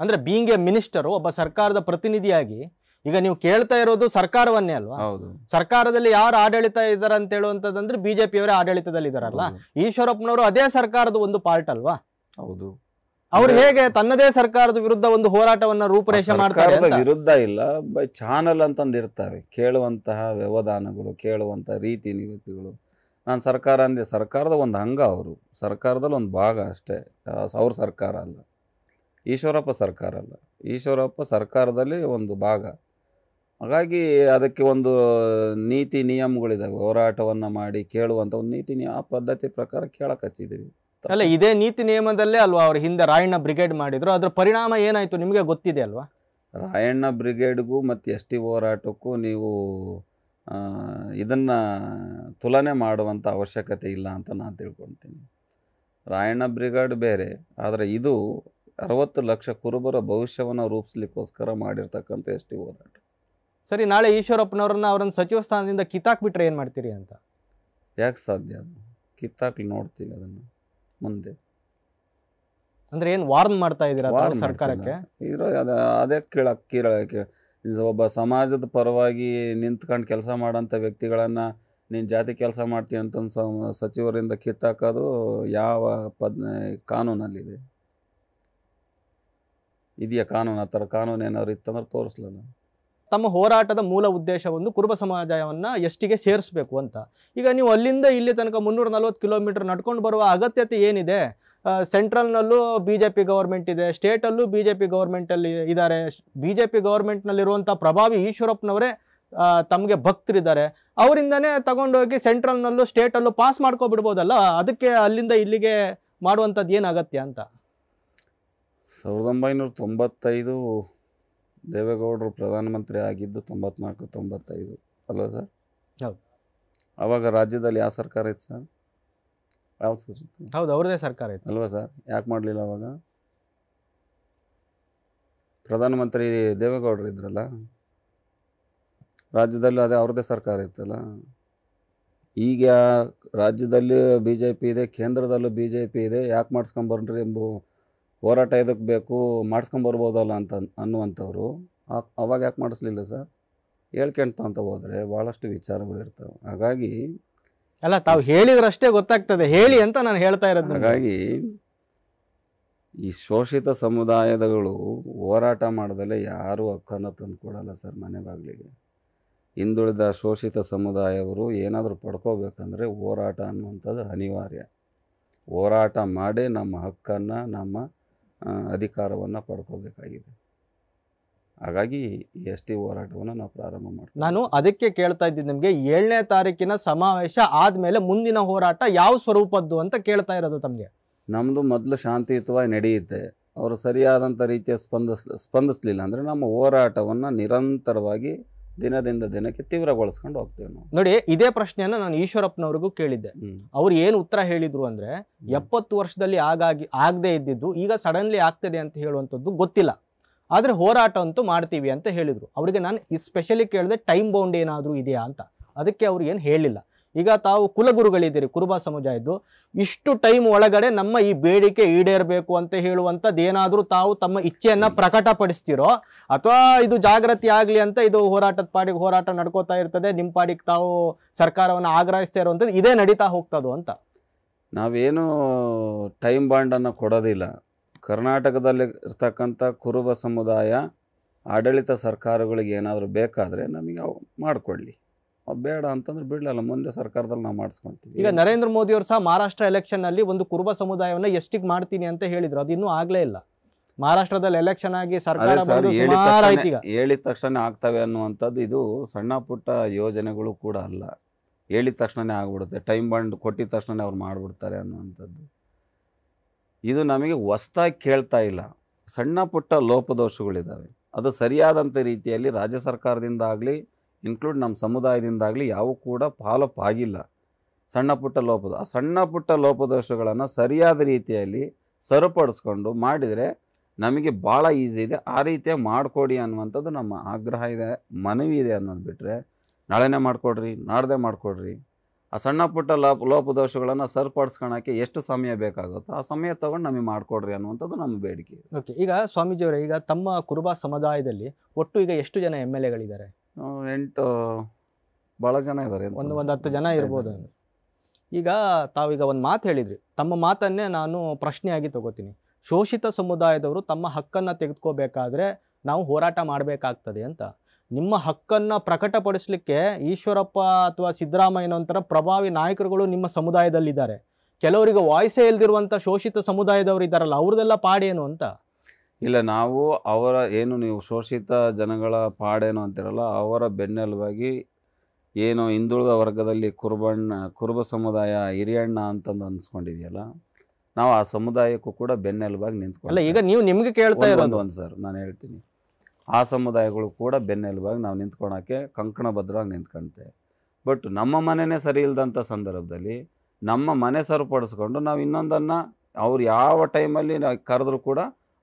ಅಂದರೆ ಬೀಯಿಂಗ್ ಎ ಮಿನಿಸ್ಟರು ಒಬ್ಬ ಸರ್ಕಾರದ ಪ್ರತಿನಿಧಿಯಾಗಿ ಈಗ ನೀವು ಕೇಳ್ತಾ ಇರೋದು ಸರ್ಕಾರವನ್ನೇ ಅಲ್ವಾ ಹೌದು ಸರ್ಕಾರದಲ್ಲಿ ಯಾರು ಆಡಳಿತ ಇದ್ದಾರೆ ಅಂತ ಹೇಳುವಂಥದ್ದಂದ್ರೆ ಬಿ ಜೆ ಪಿಯವರೇ ಆಡಳಿತದಲ್ಲಿ ಇದ್ದಾರಲ್ಲ ಈಶ್ವರಪ್ಪನವರು ಅದೇ ಸರ್ಕಾರದ ಒಂದು ಪಾರ್ಟ್ ಅಲ್ವಾ ಹೌದು ಅವ್ರು ಹೇಗೆ ತನ್ನದೇ ಸರ್ಕಾರದ ವಿರುದ್ಧ ಒಂದು ಹೋರಾಟವನ್ನ ರೂಪರೇಷೆ ಮಾಡ್ತಾರೆ ವಿರುದ್ಧ ಇಲ್ಲ ಬೈ ಚಾನಲ್ ಇರ್ತವೆ ಕೇಳುವಂತಹ ವ್ಯವಧಾನಗಳು ಕೇಳುವಂತಹ ರೀತಿ ನಿವೃತ್ತಿಗಳು ನಾನು ಸರ್ಕಾರ ಅಂದೆ ಸರ್ಕಾರದ ಒಂದು ಅಂಗ ಅವರು ಸರ್ಕಾರದಲ್ಲಿ ಒಂದು ಭಾಗ ಅಷ್ಟೇ ಅವ್ರ ಸರ್ಕಾರ ಅಲ್ಲ ಈಶ್ವರಪ್ಪ ಸರ್ಕಾರ ಅಲ್ಲ ಈಶ್ವರಪ್ಪ ಸರ್ಕಾರದಲ್ಲಿ ಒಂದು ಭಾಗ ಹಾಗಾಗಿ ಅದಕ್ಕೆ ಒಂದು ನೀತಿ ನಿಯಮಗಳಿದ್ದಾವೆ ಹೋರಾಟವನ್ನು ಮಾಡಿ ಕೇಳುವಂಥ ಒಂದು ನೀತಿ ಆ ಪದ್ಧತಿ ಪ್ರಕಾರ ಕೇಳಕತ್ತಿದ್ದೀವಿ ಅಲ್ಲ ಇದೇ ನೀತಿ ನಿಯಮದಲ್ಲೇ ಅಲ್ವಾ ಅವ್ರ ಹಿಂದೆ ರಾಯಣ್ಣ ಬ್ರಿಗೇಡ್ ಮಾಡಿದ್ರು ಅದ್ರ ಪರಿಣಾಮ ಏನಾಯ್ತು ನಿಮಗೆ ಗೊತ್ತಿದೆ ಅಲ್ವಾ ರಾಯಣ್ಣ ಬ್ರಿಗೇಡ್ಗೂ ಮತ್ತು ಎಸ್ ಟಿ ಹೋರಾಟಕ್ಕೂ ನೀವು ಇದನ್ನು ತುಲನೆ ಮಾಡುವಂಥ ಅವಶ್ಯಕತೆ ಇಲ್ಲ ಅಂತ ನಾನು ತಿಳ್ಕೊತೀನಿ ರಾಯಣ್ಣ ಬ್ರಿಗೇಡ್ ಬೇರೆ ಆದರೆ ಇದು ಅರವತ್ತು ಲಕ್ಷ ಕುರುಬರ ಭವಿಷ್ಯವನ್ನು ರೂಪಿಸ್ಲಿಕ್ಕೋಸ್ಕರ ಮಾಡಿರ್ತಕ್ಕಂಥ ಎಸ್ ಟಿ ಹೋರಾಟ ಸರಿ ನಾಳೆ ಈಶ್ವರಪ್ಪನವ್ರನ್ನ ಅವ್ರನ್ನ ಸಚಿವ ಸ್ಥಾನದಿಂದ ಕಿತ್ತಾಕ್ಬಿಟ್ರೆ ಏನು ಮಾಡ್ತೀರಿ ಅಂತ ಯಾಕೆ ಸಾಧ್ಯ ಅದು ಕಿತ್ತಾಕ್ಲಿ ನೋಡ್ತೀವಿ ಅದನ್ನು ಮುಂದೆ ಅಂದ್ರೆ ಏನು ವಾರ್ನ್ ಮಾಡ್ತಾ ಇದ್ದೀರಾ ಸರ್ಕಾರಕ್ಕೆ ಅದೇ ಕೇಳಕ್ಕೆ ಕೇಳ ಒಬ್ಬ ಸಮಾಜದ ಪರವಾಗಿ ನಿಂತ್ಕೊಂಡು ಕೆಲಸ ಮಾಡೋಂಥ ವ್ಯಕ್ತಿಗಳನ್ನ ನೀನು ಜಾತಿ ಕೆಲಸ ಮಾಡ್ತೀಯ ಅಂತ ಸಚಿವರಿಂದ ಕಿತ್ತಾಕೋದು ಯಾವ ಪದ್ ಕಾನೂನಲ್ಲಿದೆ ಇದೆಯಾ ಕಾನೂನು ಆ ಥರ ಕಾನೂನು ಏನಾದ್ರು ಇತ್ತಂದ್ರೆ ತೋರಿಸ್ಲಲ್ಲ ತಮ್ಮ ಹೋರಾಟದ ಮೂಲ ಉದ್ದೇಶವನ್ನು ಕುರುಬ ಸಮಾಜವನ್ನು ಎಷ್ಟಿಗೆ ಸೇರಿಸಬೇಕು ಅಂತ ಈಗ ನೀವು ಅಲ್ಲಿಂದ ಇಲ್ಲಿ ತನಕ ಮುನ್ನೂರ ನಲ್ವತ್ತು ಕಿಲೋಮೀಟರ್ ನಡ್ಕೊಂಡು ಬರುವ ಅಗತ್ಯತೆ ಏನಿದೆ ಸೆಂಟ್ರಲ್ನಲ್ಲೂ ಬಿ ಜೆ ಪಿ ಗೌರ್ಮೆಂಟ್ ಇದೆ ಸ್ಟೇಟಲ್ಲೂ ಬಿ ಜೆ ಪಿ ಗೌರ್ಮೆಂಟಲ್ಲಿ ಇದ್ದಾರೆ ಬಿ ಜೆ ಪಿ ಗೌರ್ಮೆಂಟ್ನಲ್ಲಿರುವಂಥ ಪ್ರಭಾವಿ ಈಶ್ವರಪ್ಪನವರೇ ತಮಗೆ ಭಕ್ತರಿದ್ದಾರೆ ಅವರಿಂದನೇ ತಗೊಂಡೋಗಿ ಸೆಂಟ್ರಲ್ನಲ್ಲೂ ಸ್ಟೇಟಲ್ಲೂ ಪಾಸ್ ಮಾಡ್ಕೊಬಿಡ್ಬೋದಲ್ಲ ಅದಕ್ಕೆ ಅಲ್ಲಿಂದ ಇಲ್ಲಿಗೆ ಮಾಡುವಂಥದ್ದು ಏನು ಅಗತ್ಯ ಅಂತ ಸಾವಿರದ ಒಂಬೈನೂರ ತೊಂಬತ್ತೈದು ದೇವೇಗೌಡರು ಪ್ರಧಾನಮಂತ್ರಿ ಆಗಿದ್ದು ತೊಂಬತ್ನಾಲ್ಕು ತೊಂಬತ್ತೈದು ಅಲ್ವಾ ಸರ್ ಹೌದು ಅವಾಗ ರಾಜ್ಯದಲ್ಲಿ ಯಾವ ಸರ್ಕಾರ ಇತ್ತು ಸರ್ ಯಾವ ಹೌದು ಅವ್ರದೇ ಸರ್ಕಾರ ಇತ್ತು ಅಲ್ವಾ ಸರ್ ಯಾಕೆ ಮಾಡಲಿಲ್ಲ ಅವಾಗ ಪ್ರಧಾನಮಂತ್ರಿ ದೇವೇಗೌಡರು ಇದ್ರಲ್ಲ ರಾಜ್ಯದಲ್ಲೂ ಅದೇ ಅವ್ರದೇ ಸರ್ಕಾರ ಇತ್ತಲ್ಲ ಈಗ ರಾಜ್ಯದಲ್ಲಿ ಬಿ ಜೆ ಪಿ ಇದೆ ಕೇಂದ್ರದಲ್ಲೂ ಬಿ ಜೆ ಪಿ ಇದೆ ಯಾಕೆ ಮಾಡಿಸ್ಕೊಂಬರ್ರಿ ಎಂಬ ಹೋರಾಟ ಇದಕ್ಕೆ ಬೇಕು ಮಾಡಿಸ್ಕೊಂಬರ್ಬೋದಲ್ಲ ಅಂತ ಅನ್ನುವಂಥವ್ರು ಅವಾಗ ಯಾಕೆ ಮಾಡಿಸ್ಲಿಲ್ಲ ಸರ್ ಹೇಳ್ಕೊಳ್ತಾ ಹೋದರೆ ಭಾಳಷ್ಟು ವಿಚಾರಗಳು ಇರ್ತವೆ ಹಾಗಾಗಿ ಅಲ್ಲ ತಾವು ಹೇಳಿದ್ರಷ್ಟೇ ಗೊತ್ತಾಗ್ತದೆ ಹೇಳಿ ಅಂತ ನಾನು ಹೇಳ್ತಾ ಇರೋದು ಹಾಗಾಗಿ ಈ ಶೋಷಿತ ಸಮುದಾಯದಗಳು ಹೋರಾಟ ಮಾಡದಲ್ಲೇ ಯಾರೂ ಹಕ್ಕನ್ನು ತಂದುಕೊಡಲ್ಲ ಸರ್ ಮನೆ ಬಾಗಿಲಿಗೆ ಹಿಂದುಳಿದ ಶೋಷಿತ ಸಮುದಾಯವರು ಏನಾದರೂ ಪಡ್ಕೋಬೇಕಂದ್ರೆ ಹೋರಾಟ ಅನ್ನುವಂಥದ್ದು ಅನಿವಾರ್ಯ ಹೋರಾಟ ಮಾಡಿ ನಮ್ಮ ಹಕ್ಕನ್ನು ನಮ್ಮ ಅಧಿಕಾರವನ್ನು ಪಡ್ಕೋಬೇಕಾಗಿದೆ ಹಾಗಾಗಿ ಎಸ್ ಟಿ ಹೋರಾಟವನ್ನು ನಾವು ಪ್ರಾರಂಭ ಮಾಡ್ತೀವಿ ನಾನು ಅದಕ್ಕೆ ಕೇಳ್ತಾ ಇದ್ದೀನಿ ನಿಮಗೆ ಏಳನೇ ತಾರೀಕಿನ ಸಮಾವೇಶ ಆದಮೇಲೆ ಮುಂದಿನ ಹೋರಾಟ ಯಾವ ಸ್ವರೂಪದ್ದು ಅಂತ ಕೇಳ್ತಾ ಇರೋದು ತಮಗೆ ನಮ್ಮದು ಮೊದಲು ಶಾಂತಿಯುತವಾಗಿ ನಡೆಯುತ್ತೆ ಅವರು ಸರಿಯಾದಂಥ ರೀತಿಯ ಸ್ಪಂದಿಸ್ ಸ್ಪಂದಿಸಲಿಲ್ಲ ಅಂದರೆ ನಮ್ಮ ಹೋರಾಟವನ್ನು ನಿರಂತರವಾಗಿ ದಿನದಿಂದ ದಿನಕ್ಕೆ ತೀವ್ರಗೊಳಿಸ್ಕೊಂಡು ಹೋಗ್ತೇವೆ ನಾವು ನೋಡಿ ಇದೇ ಪ್ರಶ್ನೆಯನ್ನು ನಾನು ಈಶ್ವರಪ್ಪನವ್ರಿಗೂ ಕೇಳಿದ್ದೆ ಅವ್ರು ಏನು ಉತ್ತರ ಹೇಳಿದ್ರು ಅಂದ್ರೆ ಎಪ್ಪತ್ತು ವರ್ಷದಲ್ಲಿ ಆಗಾಗಿ ಆಗದೆ ಇದ್ದಿದ್ದು ಈಗ ಸಡನ್ಲಿ ಆಗ್ತದೆ ಅಂತ ಹೇಳುವಂಥದ್ದು ಗೊತ್ತಿಲ್ಲ ಆದರೆ ಹೋರಾಟ ಅಂತೂ ಮಾಡ್ತೀವಿ ಅಂತ ಹೇಳಿದರು ಅವರಿಗೆ ನಾನು ಸ್ಪೆಷಲಿ ಕೇಳಿದೆ ಟೈಮ್ ಬೌಂಡ್ ಏನಾದರೂ ಇದೆಯಾ ಅಂತ ಅದಕ್ಕೆ ಅವ್ರು ಏನು ಹೇಳಿಲ್ಲ ಈಗ ತಾವು ಕುಲಗುರುಗಳಿದ್ದೀರಿ ಕುರುಬ ಸಮುದಾಯದ್ದು ಇಷ್ಟು ಟೈಮ್ ಒಳಗಡೆ ನಮ್ಮ ಈ ಬೇಡಿಕೆ ಈಡೇರಬೇಕು ಅಂತ ಹೇಳುವಂಥದ್ದು ಏನಾದರೂ ತಾವು ತಮ್ಮ ಇಚ್ಛೆಯನ್ನು ಪ್ರಕಟಪಡಿಸ್ತೀರೋ ಅಥವಾ ಇದು ಜಾಗೃತಿ ಆಗಲಿ ಅಂತ ಇದು ಹೋರಾಟದ ಪಾಡಿಗೆ ಹೋರಾಟ ನಡ್ಕೋತಾ ಇರ್ತದೆ ನಿಮ್ಮ ಪಾಡಿಗೆ ತಾವು ಸರ್ಕಾರವನ್ನು ಆಗ್ರಹಿಸ್ತಾ ಇರುವಂಥದ್ದು ಇದೇ ನಡೀತಾ ಹೋಗ್ತದೋ ಅಂತ ನಾವೇನು ಟೈಮ್ ಬಾಂಡನ್ನು ಕೊಡೋದಿಲ್ಲ ಕರ್ನಾಟಕದಲ್ಲಿ ಇರ್ತಕ್ಕಂಥ ಕುರುಬ ಸಮುದಾಯ ಆಡಳಿತ ಸರ್ಕಾರಗಳಿಗೆ ಏನಾದರೂ ಬೇಕಾದರೆ ನಮಗೆ ಅವು ಬೇಡ ಅಂತಂದ್ರೆ ಬಿಡಲಿಲ್ಲ ಮುಂದೆ ಸರ್ಕಾರದಲ್ಲಿ ನಾವು ಮಾಡಿಸ್ಕೊಂತೀವಿ ಈಗ ನರೇಂದ್ರ ಮೋದಿ ಅವರು ಸಹ ಮಹಾರಾಷ್ಟ್ರ ಅಲ್ಲಿ ಒಂದು ಕುರುಬ ಸಮುದಾಯವನ್ನು ಎಷ್ಟಿಗೆ ಮಾಡ್ತೀನಿ ಅಂತ ಹೇಳಿದ್ರು ಅದು ಇನ್ನೂ ಆಗಲೇ ಇಲ್ಲ ಮಹಾರಾಷ್ಟ್ರದಲ್ಲಿ ಎಲೆಕ್ಷನ್ ಆಗಿ ಸರ್ಕಾರ ಹೇಳಿದ ತಕ್ಷಣ ಆಗ್ತವೆ ಅನ್ನುವಂಥದ್ದು ಇದು ಸಣ್ಣ ಪುಟ್ಟ ಯೋಜನೆಗಳು ಕೂಡ ಅಲ್ಲ ಹೇಳಿದ ತಕ್ಷಣನೇ ಆಗ್ಬಿಡುತ್ತೆ ಟೈಮ್ ಬಂಡ್ ಕೊಟ್ಟಿದ ತಕ್ಷಣ ಅವ್ರು ಮಾಡ್ಬಿಡ್ತಾರೆ ಅನ್ನುವಂಥದ್ದು ಇದು ನಮಗೆ ಹೊಸ್ದಾಗಿ ಕೇಳ್ತಾ ಇಲ್ಲ ಸಣ್ಣ ಪುಟ್ಟ ಲೋಪದೋಷಗಳಿದ್ದಾವೆ ಅದು ಸರಿಯಾದಂಥ ರೀತಿಯಲ್ಲಿ ರಾಜ್ಯ ಸರ್ಕಾರದಿಂದ ಆಗಲಿ ಇನ್ಕ್ಲೂಡ್ ನಮ್ಮ ಸಮುದಾಯದಿಂದಾಗಲಿ ಯಾವೂ ಕೂಡ ಫಾಲೋಪ್ ಆಗಿಲ್ಲ ಸಣ್ಣ ಪುಟ್ಟ ಲೋಪದ ಆ ಸಣ್ಣ ಪುಟ್ಟ ಲೋಪದೋಷಗಳನ್ನು ಸರಿಯಾದ ರೀತಿಯಲ್ಲಿ ಸರಿಪಡಿಸ್ಕೊಂಡು ಮಾಡಿದರೆ ನಮಗೆ ಭಾಳ ಈಸಿ ಇದೆ ಆ ರೀತಿಯಾಗಿ ಮಾಡಿಕೊಡಿ ಅನ್ನುವಂಥದ್ದು ನಮ್ಮ ಆಗ್ರಹ ಇದೆ ಮನವಿ ಇದೆ ಅನ್ನೋದು ಬಿಟ್ಟರೆ ನಾಳೆನೇ ಮಾಡಿಕೊಡ್ರಿ ನಾಡ್ದೆ ಮಾಡಿಕೊಡ್ರಿ ಆ ಸಣ್ಣ ಪುಟ್ಟ ಲೋಪ ಲೋಪದೋಷಗಳನ್ನು ಸರಿಪಡಿಸ್ಕೊಳಕ್ಕೆ ಎಷ್ಟು ಸಮಯ ಬೇಕಾಗುತ್ತೋ ಆ ಸಮಯ ತೊಗೊಂಡು ನಮಗೆ ಮಾಡಿಕೊಡ್ರಿ ಅನ್ನುವಂಥದ್ದು ನಮ್ಮ ಬೇಡಿಕೆ ಓಕೆ ಈಗ ಸ್ವಾಮೀಜಿಯವರೇ ಈಗ ತಮ್ಮ ಕುರುಬ ಸಮುದಾಯದಲ್ಲಿ ಒಟ್ಟು ಈಗ ಎಷ್ಟು ಜನ ಎಮ್ ಎಲ್ ಎಗಳಿದ್ದಾರೆ ಎಂಟು ಭಾಳ ಜನ ಇದ್ದಾರೆ ಒಂದು ಒಂದು ಹತ್ತು ಜನ ಇರ್ಬೋದು ಈಗ ತಾವೀಗ ಒಂದು ಮಾತು ಹೇಳಿದ್ರಿ ತಮ್ಮ ಮಾತನ್ನೇ ನಾನು ಪ್ರಶ್ನೆಯಾಗಿ ತಗೋತೀನಿ ಶೋಷಿತ ಸಮುದಾಯದವರು ತಮ್ಮ ಹಕ್ಕನ್ನು ತೆಗೆದುಕೋಬೇಕಾದ್ರೆ ನಾವು ಹೋರಾಟ ಮಾಡಬೇಕಾಗ್ತದೆ ಅಂತ ನಿಮ್ಮ ಹಕ್ಕನ್ನು ಪ್ರಕಟಪಡಿಸಲಿಕ್ಕೆ ಈಶ್ವರಪ್ಪ ಅಥವಾ ಸಿದ್ದರಾಮಯ್ಯನಂತರ ಪ್ರಭಾವಿ ನಾಯಕರುಗಳು ನಿಮ್ಮ ಸಮುದಾಯದಲ್ಲಿದ್ದಾರೆ ಕೆಲವರಿಗೆ ವಾಯ್ಸೇ ಇಲ್ದಿರುವಂಥ ಶೋಷಿತ ಸಮುದಾಯದವರು ಇದ್ದಾರಲ್ಲ ಅವ್ರದ್ದೆಲ್ಲ ಪಾಡೇನು ಅಂತ ಇಲ್ಲ ನಾವು ಅವರ ಏನು ನೀವು ಶೋಷಿತ ಜನಗಳ ಪಾಡೇನು ಅಂತಿರಲ್ಲ ಅವರ ಬೆನ್ನೆಲುಬಾಗಿ ಏನು ಹಿಂದುಳಿದ ವರ್ಗದಲ್ಲಿ ಕುರುಬಣ್ಣ ಕುರುಬ ಸಮುದಾಯ ಹಿರಿಯಣ್ಣ ಅಂತಂದು ಅನ್ಸ್ಕೊಂಡಿದೆಯಲ್ಲ ನಾವು ಆ ಸಮುದಾಯಕ್ಕೂ ಕೂಡ ಬೆನ್ನೆಲುಬಾಗಿ ನಿಂತ್ಕೊಂಡು ಈಗ ನೀವು ನಿಮಗೆ ಕೇಳ್ತಾ ಇರೋದು ಒಂದು ಸರ್ ನಾನು ಹೇಳ್ತೀನಿ ಆ ಸಮುದಾಯಗಳು ಕೂಡ ಬೆನ್ನೆಲುಬಾಗಿ ನಾವು ನಿಂತ್ಕೊಳಕ್ಕೆ ಭದ್ರವಾಗಿ ನಿಂತ್ಕೊಂತೆ ಬಟ್ ನಮ್ಮ ಮನೆಯೇ ಸರಿ ಇಲ್ಲದಂಥ ಸಂದರ್ಭದಲ್ಲಿ ನಮ್ಮ ಮನೆ ಸರಿಪಡಿಸ್ಕೊಂಡು ನಾವು ಇನ್ನೊಂದನ್ನು ಅವ್ರು ಯಾವ ಟೈಮಲ್ಲಿ ಕರೆದ್ರೂ ಕೂಡ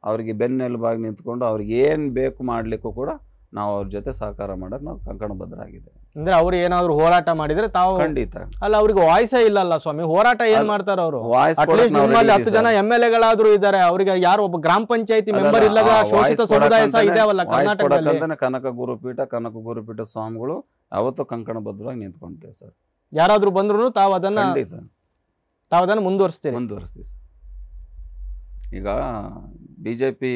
ಅವರಿಗೆ ಬೆನ್ನೆಲುಬಾಗಿ ನಿಂತ್ಕೊಂಡು ಅವ್ರಿಗೆ ಏನು ಬೇಕು ಮಾಡಲಿಕ್ಕೂ ಕೂಡ ನಾವು ಅವ್ರ ಜೊತೆ ಸಹಕಾರ ಮಾಡೋಕೆ ನಾವು ಕಂಕಣಬದ್ಧರಾಗಿದೆ ಅಂದ್ರೆ ಅವ್ರು ಏನಾದ್ರು ಹೋರಾಟ ಮಾಡಿದ್ರೆ ತಾವು ಖಂಡಿತ ಅಲ್ಲ ಅವ್ರಿಗೆ ವಾಯ್ಸೇ ಇಲ್ಲಲ್ಲ ಸ್ವಾಮಿ ಹೋರಾಟ ಏನ್ ಮಾಡ್ತಾರೆ ಅವರು ಅಟ್ಲೀಸ್ಟ್ ಹತ್ತು ಜನ ಎಮ್ ಎಲ್ ಎಗಳಾದರೂ ಇದ್ದಾರೆ ಅವರಿಗೆ ಯಾರು ಒಬ್ಬ ಗ್ರಾಮ ಪಂಚಾಯತಿ ಮೆಂಬರ್ ಇಲ್ಲದ ಶೋಷಿತ ಸಮುದಾಯ ಸಹ ಇದಾವಲ್ಲ ಕರ್ನಾಟಕದಲ್ಲಿ ಕನಕ ಗುರುಪೀಠ ಕನಕ ಗುರುಪೀಠ ಸ್ವಾಮಿಗಳು ಯಾವತ್ತೂ ಕಂಕಣಬದ್ಧರಾಗಿ ನಿಂತ್ಕೊಂಡಿವೆ ಸರ್ ಯಾರಾದರೂ ಬಂದ್ರು ತಾವು ಅದನ್ನ ತಾವು ಅದನ್ನ ಮುಂದುವರಿಸ್ತೀವಿ ಮುಂದುವರಿಸ್ತೀವಿ ಈಗ ಬಿ ಜೆ ಪಿ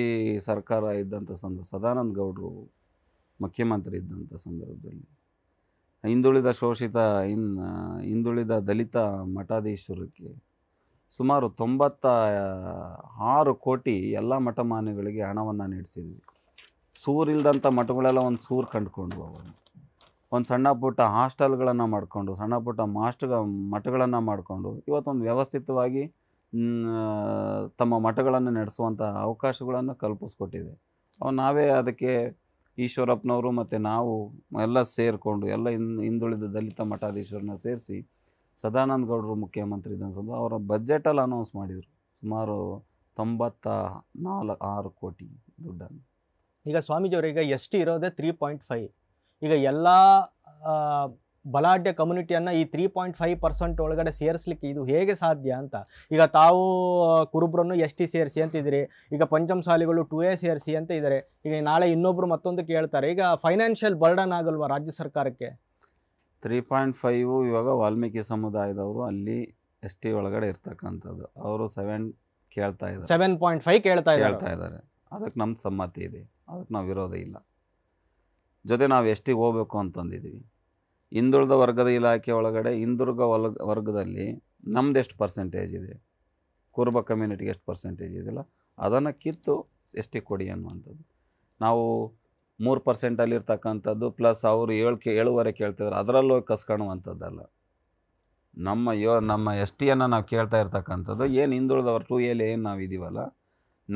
ಸರ್ಕಾರ ಇದ್ದಂಥ ಸಂದರ್ಭ ಸದಾನಂದ ಗೌಡರು ಮುಖ್ಯಮಂತ್ರಿ ಇದ್ದಂಥ ಸಂದರ್ಭದಲ್ಲಿ ಹಿಂದುಳಿದ ಶೋಷಿತ ಇನ್ ಹಿಂದುಳಿದ ದಲಿತ ಮಠಾಧೀಶರಿಗೆ ಸುಮಾರು ತೊಂಬತ್ತ ಆರು ಕೋಟಿ ಎಲ್ಲ ಮಠಮಾನ್ಯಗಳಿಗೆ ಹಣವನ್ನು ನೀಡಿಸಿದ್ವಿ ಸೂರಿಲ್ದಂಥ ಮಠಗಳೆಲ್ಲ ಒಂದು ಸೂರು ಕಂಡುಕೊಂಡು ಅವರು ಒಂದು ಸಣ್ಣ ಪುಟ್ಟ ಹಾಸ್ಟೆಲ್ಗಳನ್ನು ಮಾಡಿಕೊಂಡು ಸಣ್ಣ ಪುಟ್ಟ ಮಾಸ್ಟ್ ಮಠಗಳನ್ನು ಮಾಡಿಕೊಂಡು ಇವತ್ತೊಂದು ವ್ಯವಸ್ಥಿತವಾಗಿ ತಮ್ಮ ಮಠಗಳನ್ನು ನಡೆಸುವಂಥ ಅವಕಾಶಗಳನ್ನು ಕಲ್ಪಿಸ್ಕೊಟ್ಟಿದೆ ಅವ್ರು ನಾವೇ ಅದಕ್ಕೆ ಈಶ್ವರಪ್ಪನವರು ಮತ್ತು ನಾವು ಎಲ್ಲ ಸೇರಿಕೊಂಡು ಎಲ್ಲ ಹಿಂದುಳಿದ ದಲಿತ ಮಠಾಧೀಶರನ್ನ ಸೇರಿಸಿ ಸದಾನಂದ ಗೌಡರು ಮುಖ್ಯಮಂತ್ರಿ ಇದ್ದಂಥ ಅವರ ಬಜೆಟಲ್ಲಿ ಅನೌನ್ಸ್ ಮಾಡಿದರು ಸುಮಾರು ತೊಂಬತ್ತ ನಾಲ್ಕು ಆರು ಕೋಟಿ ದುಡ್ಡನ್ನು ಈಗ ಸ್ವಾಮೀಜಿಯವರೀಗ ಎಸ್ ಟಿ ಇರೋದೇ ತ್ರೀ ಪಾಯಿಂಟ್ ಫೈವ್ ಈಗ ಎಲ್ಲ ಬಲಾಢ್ಯ ಕಮ್ಯುನಿಟಿಯನ್ನು ಈ ತ್ರೀ ಪಾಯಿಂಟ್ ಫೈವ್ ಪರ್ಸೆಂಟ್ ಒಳಗಡೆ ಸೇರಿಸಲಿಕ್ಕೆ ಇದು ಹೇಗೆ ಸಾಧ್ಯ ಅಂತ ಈಗ ತಾವು ಕುರುಬ್ರನ್ನು ಎಸ್ ಟಿ ಸೇರಿಸಿ ಅಂತಿದ್ದೀರಿ ಈಗ ಪಂಚಮಸಾಲಿಗಳು ಟು ಎ ಸೇರಿಸಿ ಅಂತ ಇದ್ದಾರೆ ಈಗ ನಾಳೆ ಇನ್ನೊಬ್ಬರು ಮತ್ತೊಂದು ಕೇಳ್ತಾರೆ ಈಗ ಫೈನಾನ್ಷಿಯಲ್ ಬರ್ಡನ್ ಆಗಲ್ವಾ ರಾಜ್ಯ ಸರ್ಕಾರಕ್ಕೆ ತ್ರೀ ಪಾಯಿಂಟ್ ಫೈವು ಇವಾಗ ವಾಲ್ಮೀಕಿ ಸಮುದಾಯದವರು ಅಲ್ಲಿ ಎಸ್ ಟಿ ಒಳಗಡೆ ಇರ್ತಕ್ಕಂಥದ್ದು ಅವರು ಸೆವೆನ್ ಕೇಳ್ತಾ ಇದ್ದಾರೆ ಸೆವೆನ್ ಪಾಯಿಂಟ್ ಫೈವ್ ಕೇಳ್ತಾ ಕೇಳ್ತಾ ಇದ್ದಾರೆ ಅದಕ್ಕೆ ನಮ್ಮ ಸಮ್ಮತಿ ಇದೆ ಅದಕ್ಕೆ ನಾವು ವಿರೋಧ ಇಲ್ಲ ಜೊತೆ ನಾವು ಎಷ್ಟಿಗೆ ಹೋಗ್ಬೇಕು ಅಂತಂದಿದ್ದೀವಿ ಹಿಂದುಳಿದ ವರ್ಗದ ಇಲಾಖೆ ಒಳಗಡೆ ಹಿಂದುರ್ಗ ವಲ್ಗ ವರ್ಗದಲ್ಲಿ ನಮ್ದು ಎಷ್ಟು ಪರ್ಸೆಂಟೇಜ್ ಇದೆ ಕುರುಬ ಕಮ್ಯುನಿಟಿಗೆ ಎಷ್ಟು ಪರ್ಸೆಂಟೇಜ್ ಇದೆಯಲ್ಲ ಅದನ್ನು ಕಿತ್ತು ಟಿ ಕೊಡಿ ಅನ್ನುವಂಥದ್ದು ನಾವು ಮೂರು ಪರ್ಸೆಂಟಲ್ಲಿರ್ತಕ್ಕಂಥದ್ದು ಪ್ಲಸ್ ಅವರು ಏಳು ಕೇ ಏಳುವರೆ ಕೇಳ್ತಿದ್ರು ಅದರಲ್ಲೂ ಕಸ್ಕೊಳ್ಳುವಂಥದ್ದಲ್ಲ ನಮ್ಮ ಯೋ ನಮ್ಮ ಎಸ್ ಟಿಯನ್ನು ನಾವು ಕೇಳ್ತಾ ಇರ್ತಕ್ಕಂಥದ್ದು ಏನು ಹಿಂದುಳಿದವರು ಟು ಎಲ್ಲಿ ಏನು ನಾವು ಇದೀವಲ್ಲ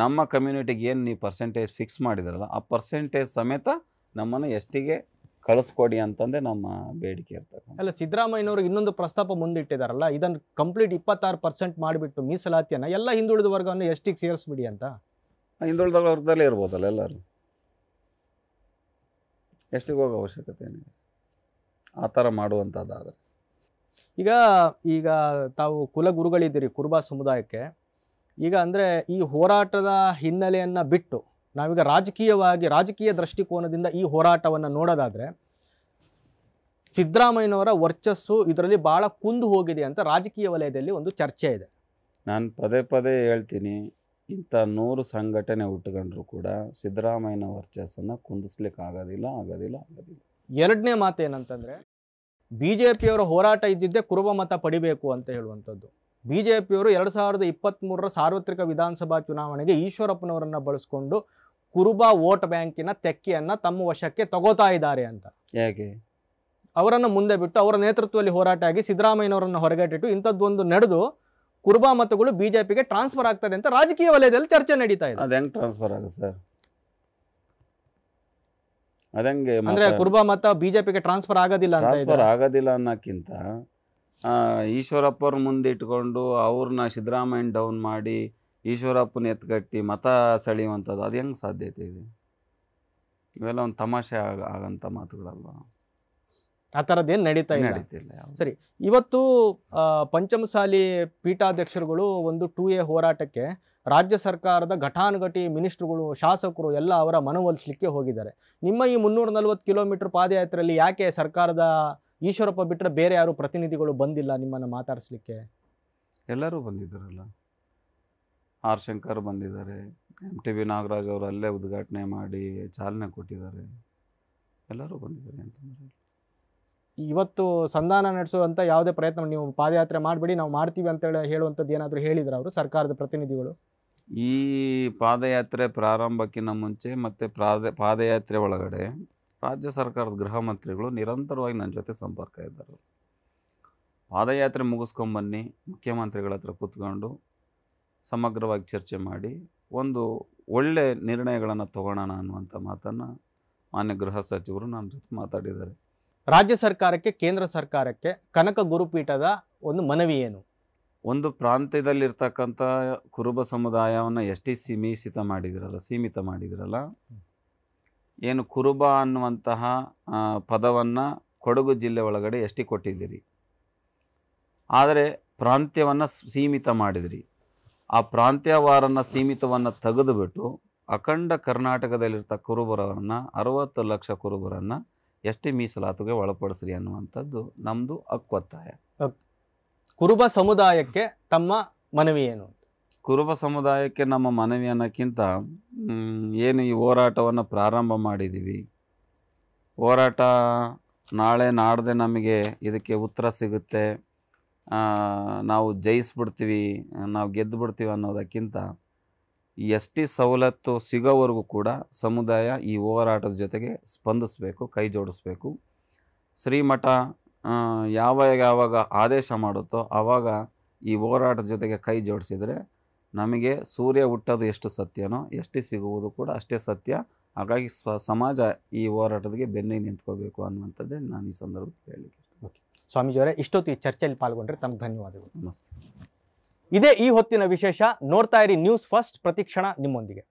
ನಮ್ಮ ಕಮ್ಯುನಿಟಿಗೆ ಏನು ನೀವು ಪರ್ಸೆಂಟೇಜ್ ಫಿಕ್ಸ್ ಮಾಡಿದ್ರಲ್ಲ ಆ ಪರ್ಸೆಂಟೇಜ್ ಸಮೇತ ನಮ್ಮನ್ನು ಎಸ್ ಟಿಗೆ ಕಳಿಸ್ಕೊಡಿ ಅಂತಂದ್ರೆ ನಮ್ಮ ಬೇಡಿಕೆ ಇರ್ತಕ್ಕಂಥ ಅಲ್ಲ ಸಿದ್ದರಾಮಯ್ಯನವರು ಇನ್ನೊಂದು ಪ್ರಸ್ತಾಪ ಮುಂದಿಟ್ಟಿದಾರಲ್ಲ ಇದನ್ನು ಕಂಪ್ಲೀಟ್ ಇಪ್ಪತ್ತಾರು ಪರ್ಸೆಂಟ್ ಮಾಡಿಬಿಟ್ಟು ಮೀಸಲಾತಿಯನ್ನು ಎಲ್ಲ ಹಿಂದುಳಿದ ವರ್ಗವನ್ನು ಎಷ್ಟಿಗೆ ಸೇರಿಸ್ಬಿಡಿ ಅಂತ ಹಿಂದುಳಿದ ವರ್ಗದಲ್ಲೇ ಇರ್ಬೋದಲ್ಲ ಎಲ್ಲರೂ ಎಷ್ಟಿಗೆ ಹೋಗೋ ಅವಶ್ಯಕತೆ ಏನಿದೆ ಆ ಥರ ಮಾಡುವಂಥದ್ದಾದರೆ ಈಗ ಈಗ ತಾವು ಕುಲಗುರುಗಳಿದ್ದೀರಿ ಕುರುಬ ಸಮುದಾಯಕ್ಕೆ ಈಗ ಅಂದರೆ ಈ ಹೋರಾಟದ ಹಿನ್ನೆಲೆಯನ್ನು ಬಿಟ್ಟು ನಾವೀಗ ರಾಜಕೀಯವಾಗಿ ರಾಜಕೀಯ ದೃಷ್ಟಿಕೋನದಿಂದ ಈ ಹೋರಾಟವನ್ನು ನೋಡೋದಾದರೆ ಸಿದ್ದರಾಮಯ್ಯನವರ ವರ್ಚಸ್ಸು ಇದರಲ್ಲಿ ಭಾಳ ಕುಂದು ಹೋಗಿದೆ ಅಂತ ರಾಜಕೀಯ ವಲಯದಲ್ಲಿ ಒಂದು ಚರ್ಚೆ ಇದೆ ನಾನು ಪದೇ ಪದೇ ಹೇಳ್ತೀನಿ ಇಂಥ ನೂರು ಸಂಘಟನೆ ಹುಟ್ಟುಕೊಂಡ್ರು ಕೂಡ ಸಿದ್ದರಾಮಯ್ಯನ ವರ್ಚಸ್ಸನ್ನು ಕುಂದಿಸ್ಲಿಕ್ಕೆ ಆಗೋದಿಲ್ಲ ಆಗೋದಿಲ್ಲ ಆಗೋದಿಲ್ಲ ಎರಡನೇ ಏನಂತಂದರೆ ಬಿ ಜೆ ಪಿಯವರ ಹೋರಾಟ ಇದ್ದಿದ್ದೇ ಕುರುಬ ಮತ ಪಡಿಬೇಕು ಅಂತ ಹೇಳುವಂಥದ್ದು ಬಿ ಜೆ ಪಿಯವರು ಎರಡು ಸಾವಿರದ ಇಪ್ಪತ್ತ್ಮೂರರ ಸಾರ್ವತ್ರಿಕ ವಿಧಾನಸಭಾ ಚುನಾವಣೆಗೆ ಈಶ್ವರಪ್ಪನವರನ್ನು ಬಳಸ್ಕೊಂಡು ಕುರುಬ ವೋಟ್ ಬ್ಯಾಂಕಿನ ತೆಕ್ಕಿಯನ್ನು ತಮ್ಮ ವಶಕ್ಕೆ ತಗೋತಾ ಇದ್ದಾರೆ ಅಂತ ಹೇಗೆ ಅವರನ್ನು ಮುಂದೆ ಬಿಟ್ಟು ಅವರ ನೇತೃತ್ವದಲ್ಲಿ ಹೋರಾಟ ಆಗಿ ಸಿದ್ದರಾಮಯ್ಯನವರನ್ನು ಹೊರಗಟ್ಟಿಟ್ಟು ಇಂಥದ್ದೊಂದು ನಡೆದು ಕುರುಬ ಮತಗಳು ಬಿಜೆಪಿಗೆ ಟ್ರಾನ್ಸ್ಫರ್ ಆಗ್ತದೆ ಅಂತ ರಾಜಕೀಯ ವಲಯದಲ್ಲಿ ಚರ್ಚೆ ನಡೀತಾ ಇದೆ ಟ್ರಾನ್ಸ್ಫರ್ ಆಗುತ್ತೆ ಸರ್ ಅದಂಗೆ ಅಂದ್ರೆ ಕುರುಬ ಮತ ಬಿಜೆಪಿಗೆ ಟ್ರಾನ್ಸ್ಫರ್ ಆಗೋದಿಲ್ಲ ಟ್ರಾನ್ಸ್ಫರ್ ಆಗೋದಿಲ್ಲ ಅನ್ನೋಕ್ಕಿಂತ ಈಶ್ವರಪ್ಪರ ಮುಂದೆ ಇಟ್ಕೊಂಡು ಅವ್ರನ್ನ ಸಿದ್ದರಾಮಯ್ಯ ಡೌನ್ ಮಾಡಿ ಈಶ್ವರಪ್ಪನ ಎತ್ಕಟ್ಟಿ ಮತ ಸೆಳೆಯುವಂಥದ್ದು ಅದು ಹೆಂಗೆ ಸಾಧ್ಯತೆ ಇದೆ ಇವೆಲ್ಲ ಒಂದು ತಮಾಷೆ ಆಗ ಆಗಂಥ ಮಾತುಗಳಲ್ವ ಆ ಥರದ್ದೇನು ನಡೀತಾ ನಡೀತಿಲ್ಲ ಸರಿ ಇವತ್ತು ಪಂಚಮಸಾಲಿ ಪೀಠಾಧ್ಯಕ್ಷರುಗಳು ಒಂದು ಟು ಎ ಹೋರಾಟಕ್ಕೆ ರಾಜ್ಯ ಸರ್ಕಾರದ ಘಟಾನುಘಟಿ ಮಿನಿಸ್ಟ್ರುಗಳು ಶಾಸಕರು ಎಲ್ಲ ಅವರ ಮನವೊಲಿಸಲಿಕ್ಕೆ ಹೋಗಿದ್ದಾರೆ ನಿಮ್ಮ ಈ ಮುನ್ನೂರ ನಲ್ವತ್ತು ಕಿಲೋಮೀಟರ್ ಪಾದಯಾತ್ರೆಯಲ್ಲಿ ಯಾಕೆ ಸರ್ಕಾರದ ಈಶ್ವರಪ್ಪ ಬಿಟ್ಟರೆ ಬೇರೆ ಯಾರು ಪ್ರತಿನಿಧಿಗಳು ಬಂದಿಲ್ಲ ನಿಮ್ಮನ್ನು ಮಾತಾಡಿಸ್ಲಿಕ್ಕೆ ಎಲ್ಲರೂ ಬಂದಿದ್ದಾರಲ್ಲ ಆರ್ ಶಂಕರ್ ಬಂದಿದ್ದಾರೆ ಎಮ್ ಟಿ ವಿ ನಾಗರಾಜ್ ಅವರು ಅಲ್ಲೇ ಉದ್ಘಾಟನೆ ಮಾಡಿ ಚಾಲನೆ ಕೊಟ್ಟಿದ್ದಾರೆ ಎಲ್ಲರೂ ಬಂದಿದ್ದಾರೆ ಅಂತಂದರೆ ಇವತ್ತು ಸಂಧಾನ ನಡೆಸುವಂಥ ಯಾವುದೇ ಪ್ರಯತ್ನ ನೀವು ಪಾದಯಾತ್ರೆ ಮಾಡಿಬಿಡಿ ನಾವು ಮಾಡ್ತೀವಿ ಅಂತೇಳಿ ಹೇಳುವಂಥದ್ದು ಏನಾದರೂ ಹೇಳಿದ್ರು ಅವರು ಸರ್ಕಾರದ ಪ್ರತಿನಿಧಿಗಳು ಈ ಪಾದಯಾತ್ರೆ ಪ್ರಾರಂಭಕ್ಕಿಂತ ಮುಂಚೆ ಮತ್ತು ಪ್ರಾದ ಪಾದಯಾತ್ರೆ ಒಳಗಡೆ ರಾಜ್ಯ ಸರ್ಕಾರದ ಗೃಹ ಮಂತ್ರಿಗಳು ನಿರಂತರವಾಗಿ ನನ್ನ ಜೊತೆ ಸಂಪರ್ಕ ಇದ್ದಾರೆ ಪಾದಯಾತ್ರೆ ಮುಗಿಸ್ಕೊಂಬನ್ನಿ ಮುಖ್ಯಮಂತ್ರಿಗಳ ಹತ್ರ ಕೂತ್ಕೊಂಡು ಸಮಗ್ರವಾಗಿ ಚರ್ಚೆ ಮಾಡಿ ಒಂದು ಒಳ್ಳೆ ನಿರ್ಣಯಗಳನ್ನು ತಗೋಣ ಅನ್ನುವಂಥ ಮಾತನ್ನು ಮಾನ್ಯ ಗೃಹ ಸಚಿವರು ನಮ್ಮ ಜೊತೆ ಮಾತಾಡಿದ್ದಾರೆ ರಾಜ್ಯ ಸರ್ಕಾರಕ್ಕೆ ಕೇಂದ್ರ ಸರ್ಕಾರಕ್ಕೆ ಕನಕ ಗುರುಪೀಠದ ಒಂದು ಮನವಿ ಏನು ಒಂದು ಪ್ರಾಂತ್ಯದಲ್ಲಿರ್ತಕ್ಕಂಥ ಕುರುಬ ಸಮುದಾಯವನ್ನು ಎಷ್ಟೇ ಸೀಮೀಸಿತ ಮಾಡಿದಿರಲ್ಲ ಸೀಮಿತ ಮಾಡಿದಿರಲ್ಲ ಏನು ಕುರುಬ ಅನ್ನುವಂತಹ ಪದವನ್ನು ಕೊಡಗು ಜಿಲ್ಲೆ ಒಳಗಡೆ ಎಷ್ಟೇ ಕೊಟ್ಟಿದ್ದೀರಿ ಆದರೆ ಪ್ರಾಂತ್ಯವನ್ನು ಸೀಮಿತ ಮಾಡಿದಿರಿ ಆ ಪ್ರಾಂತ್ಯವಾರನ ಸೀಮಿತವನ್ನು ತೆಗೆದುಬಿಟ್ಟು ಅಖಂಡ ಕರ್ನಾಟಕದಲ್ಲಿರ್ತ ಕುರುಬರವರನ್ನು ಅರವತ್ತು ಲಕ್ಷ ಕುರುಬರನ್ನು ಎಷ್ಟೇ ಮೀಸಲಾತಿಗೆ ಒಳಪಡಿಸ್ರಿ ಅನ್ನುವಂಥದ್ದು ನಮ್ಮದು ಅಕ್ವತ್ತಾಯ ಕುರುಬ ಸಮುದಾಯಕ್ಕೆ ತಮ್ಮ ಮನವಿ ಏನು ಕುರುಬ ಸಮುದಾಯಕ್ಕೆ ನಮ್ಮ ಮನವಿ ಅನ್ನೋಕ್ಕಿಂತ ಏನು ಈ ಹೋರಾಟವನ್ನು ಪ್ರಾರಂಭ ಮಾಡಿದ್ದೀವಿ ಹೋರಾಟ ನಾಳೆ ನಾಡದೆ ನಮಗೆ ಇದಕ್ಕೆ ಉತ್ತರ ಸಿಗುತ್ತೆ ನಾವು ಜಯಿಸ್ಬಿಡ್ತೀವಿ ನಾವು ಗೆದ್ದು ಬಿಡ್ತೀವಿ ಅನ್ನೋದಕ್ಕಿಂತ ಟಿ ಸವಲತ್ತು ಸಿಗೋವರೆಗೂ ಕೂಡ ಸಮುದಾಯ ಈ ಹೋರಾಟದ ಜೊತೆಗೆ ಸ್ಪಂದಿಸಬೇಕು ಕೈ ಜೋಡಿಸ್ಬೇಕು ಶ್ರೀಮಠ ಯಾವಾಗ ಯಾವಾಗ ಆದೇಶ ಮಾಡುತ್ತೋ ಆವಾಗ ಈ ಹೋರಾಟದ ಜೊತೆಗೆ ಕೈ ಜೋಡಿಸಿದರೆ ನಮಗೆ ಸೂರ್ಯ ಹುಟ್ಟೋದು ಎಷ್ಟು ಸತ್ಯನೋ ಎಷ್ಟು ಸಿಗುವುದು ಕೂಡ ಅಷ್ಟೇ ಸತ್ಯ ಹಾಗಾಗಿ ಸ್ವ ಸಮಾಜ ಈ ಹೋರಾಟದಿಗೆ ಬೆನ್ನೆ ನಿಂತ್ಕೋಬೇಕು ಅನ್ನುವಂಥದ್ದೇ ನಾನು ಈ ಸಂದರ್ಭದಲ್ಲಿ ಹೇಳಿಕೆ ಸ್ವಾಮೀಜಿಯವರೇ ಇಷ್ಟೊತ್ತು ಈ ಚರ್ಚೆಯಲ್ಲಿ ಪಾಲ್ಗೊಂಡ್ರೆ ತಮಗೆ ಧನ್ಯವಾದಗಳು ನಮಸ್ತೆ ಇದೇ ಈ ಹೊತ್ತಿನ ವಿಶೇಷ ನೋಡ್ತಾ ಇರಿ ನ್ಯೂಸ್ ಫಸ್ಟ್ ಪ್ರತಿಕ್ಷಣ ನಿಮ್ಮೊಂದಿಗೆ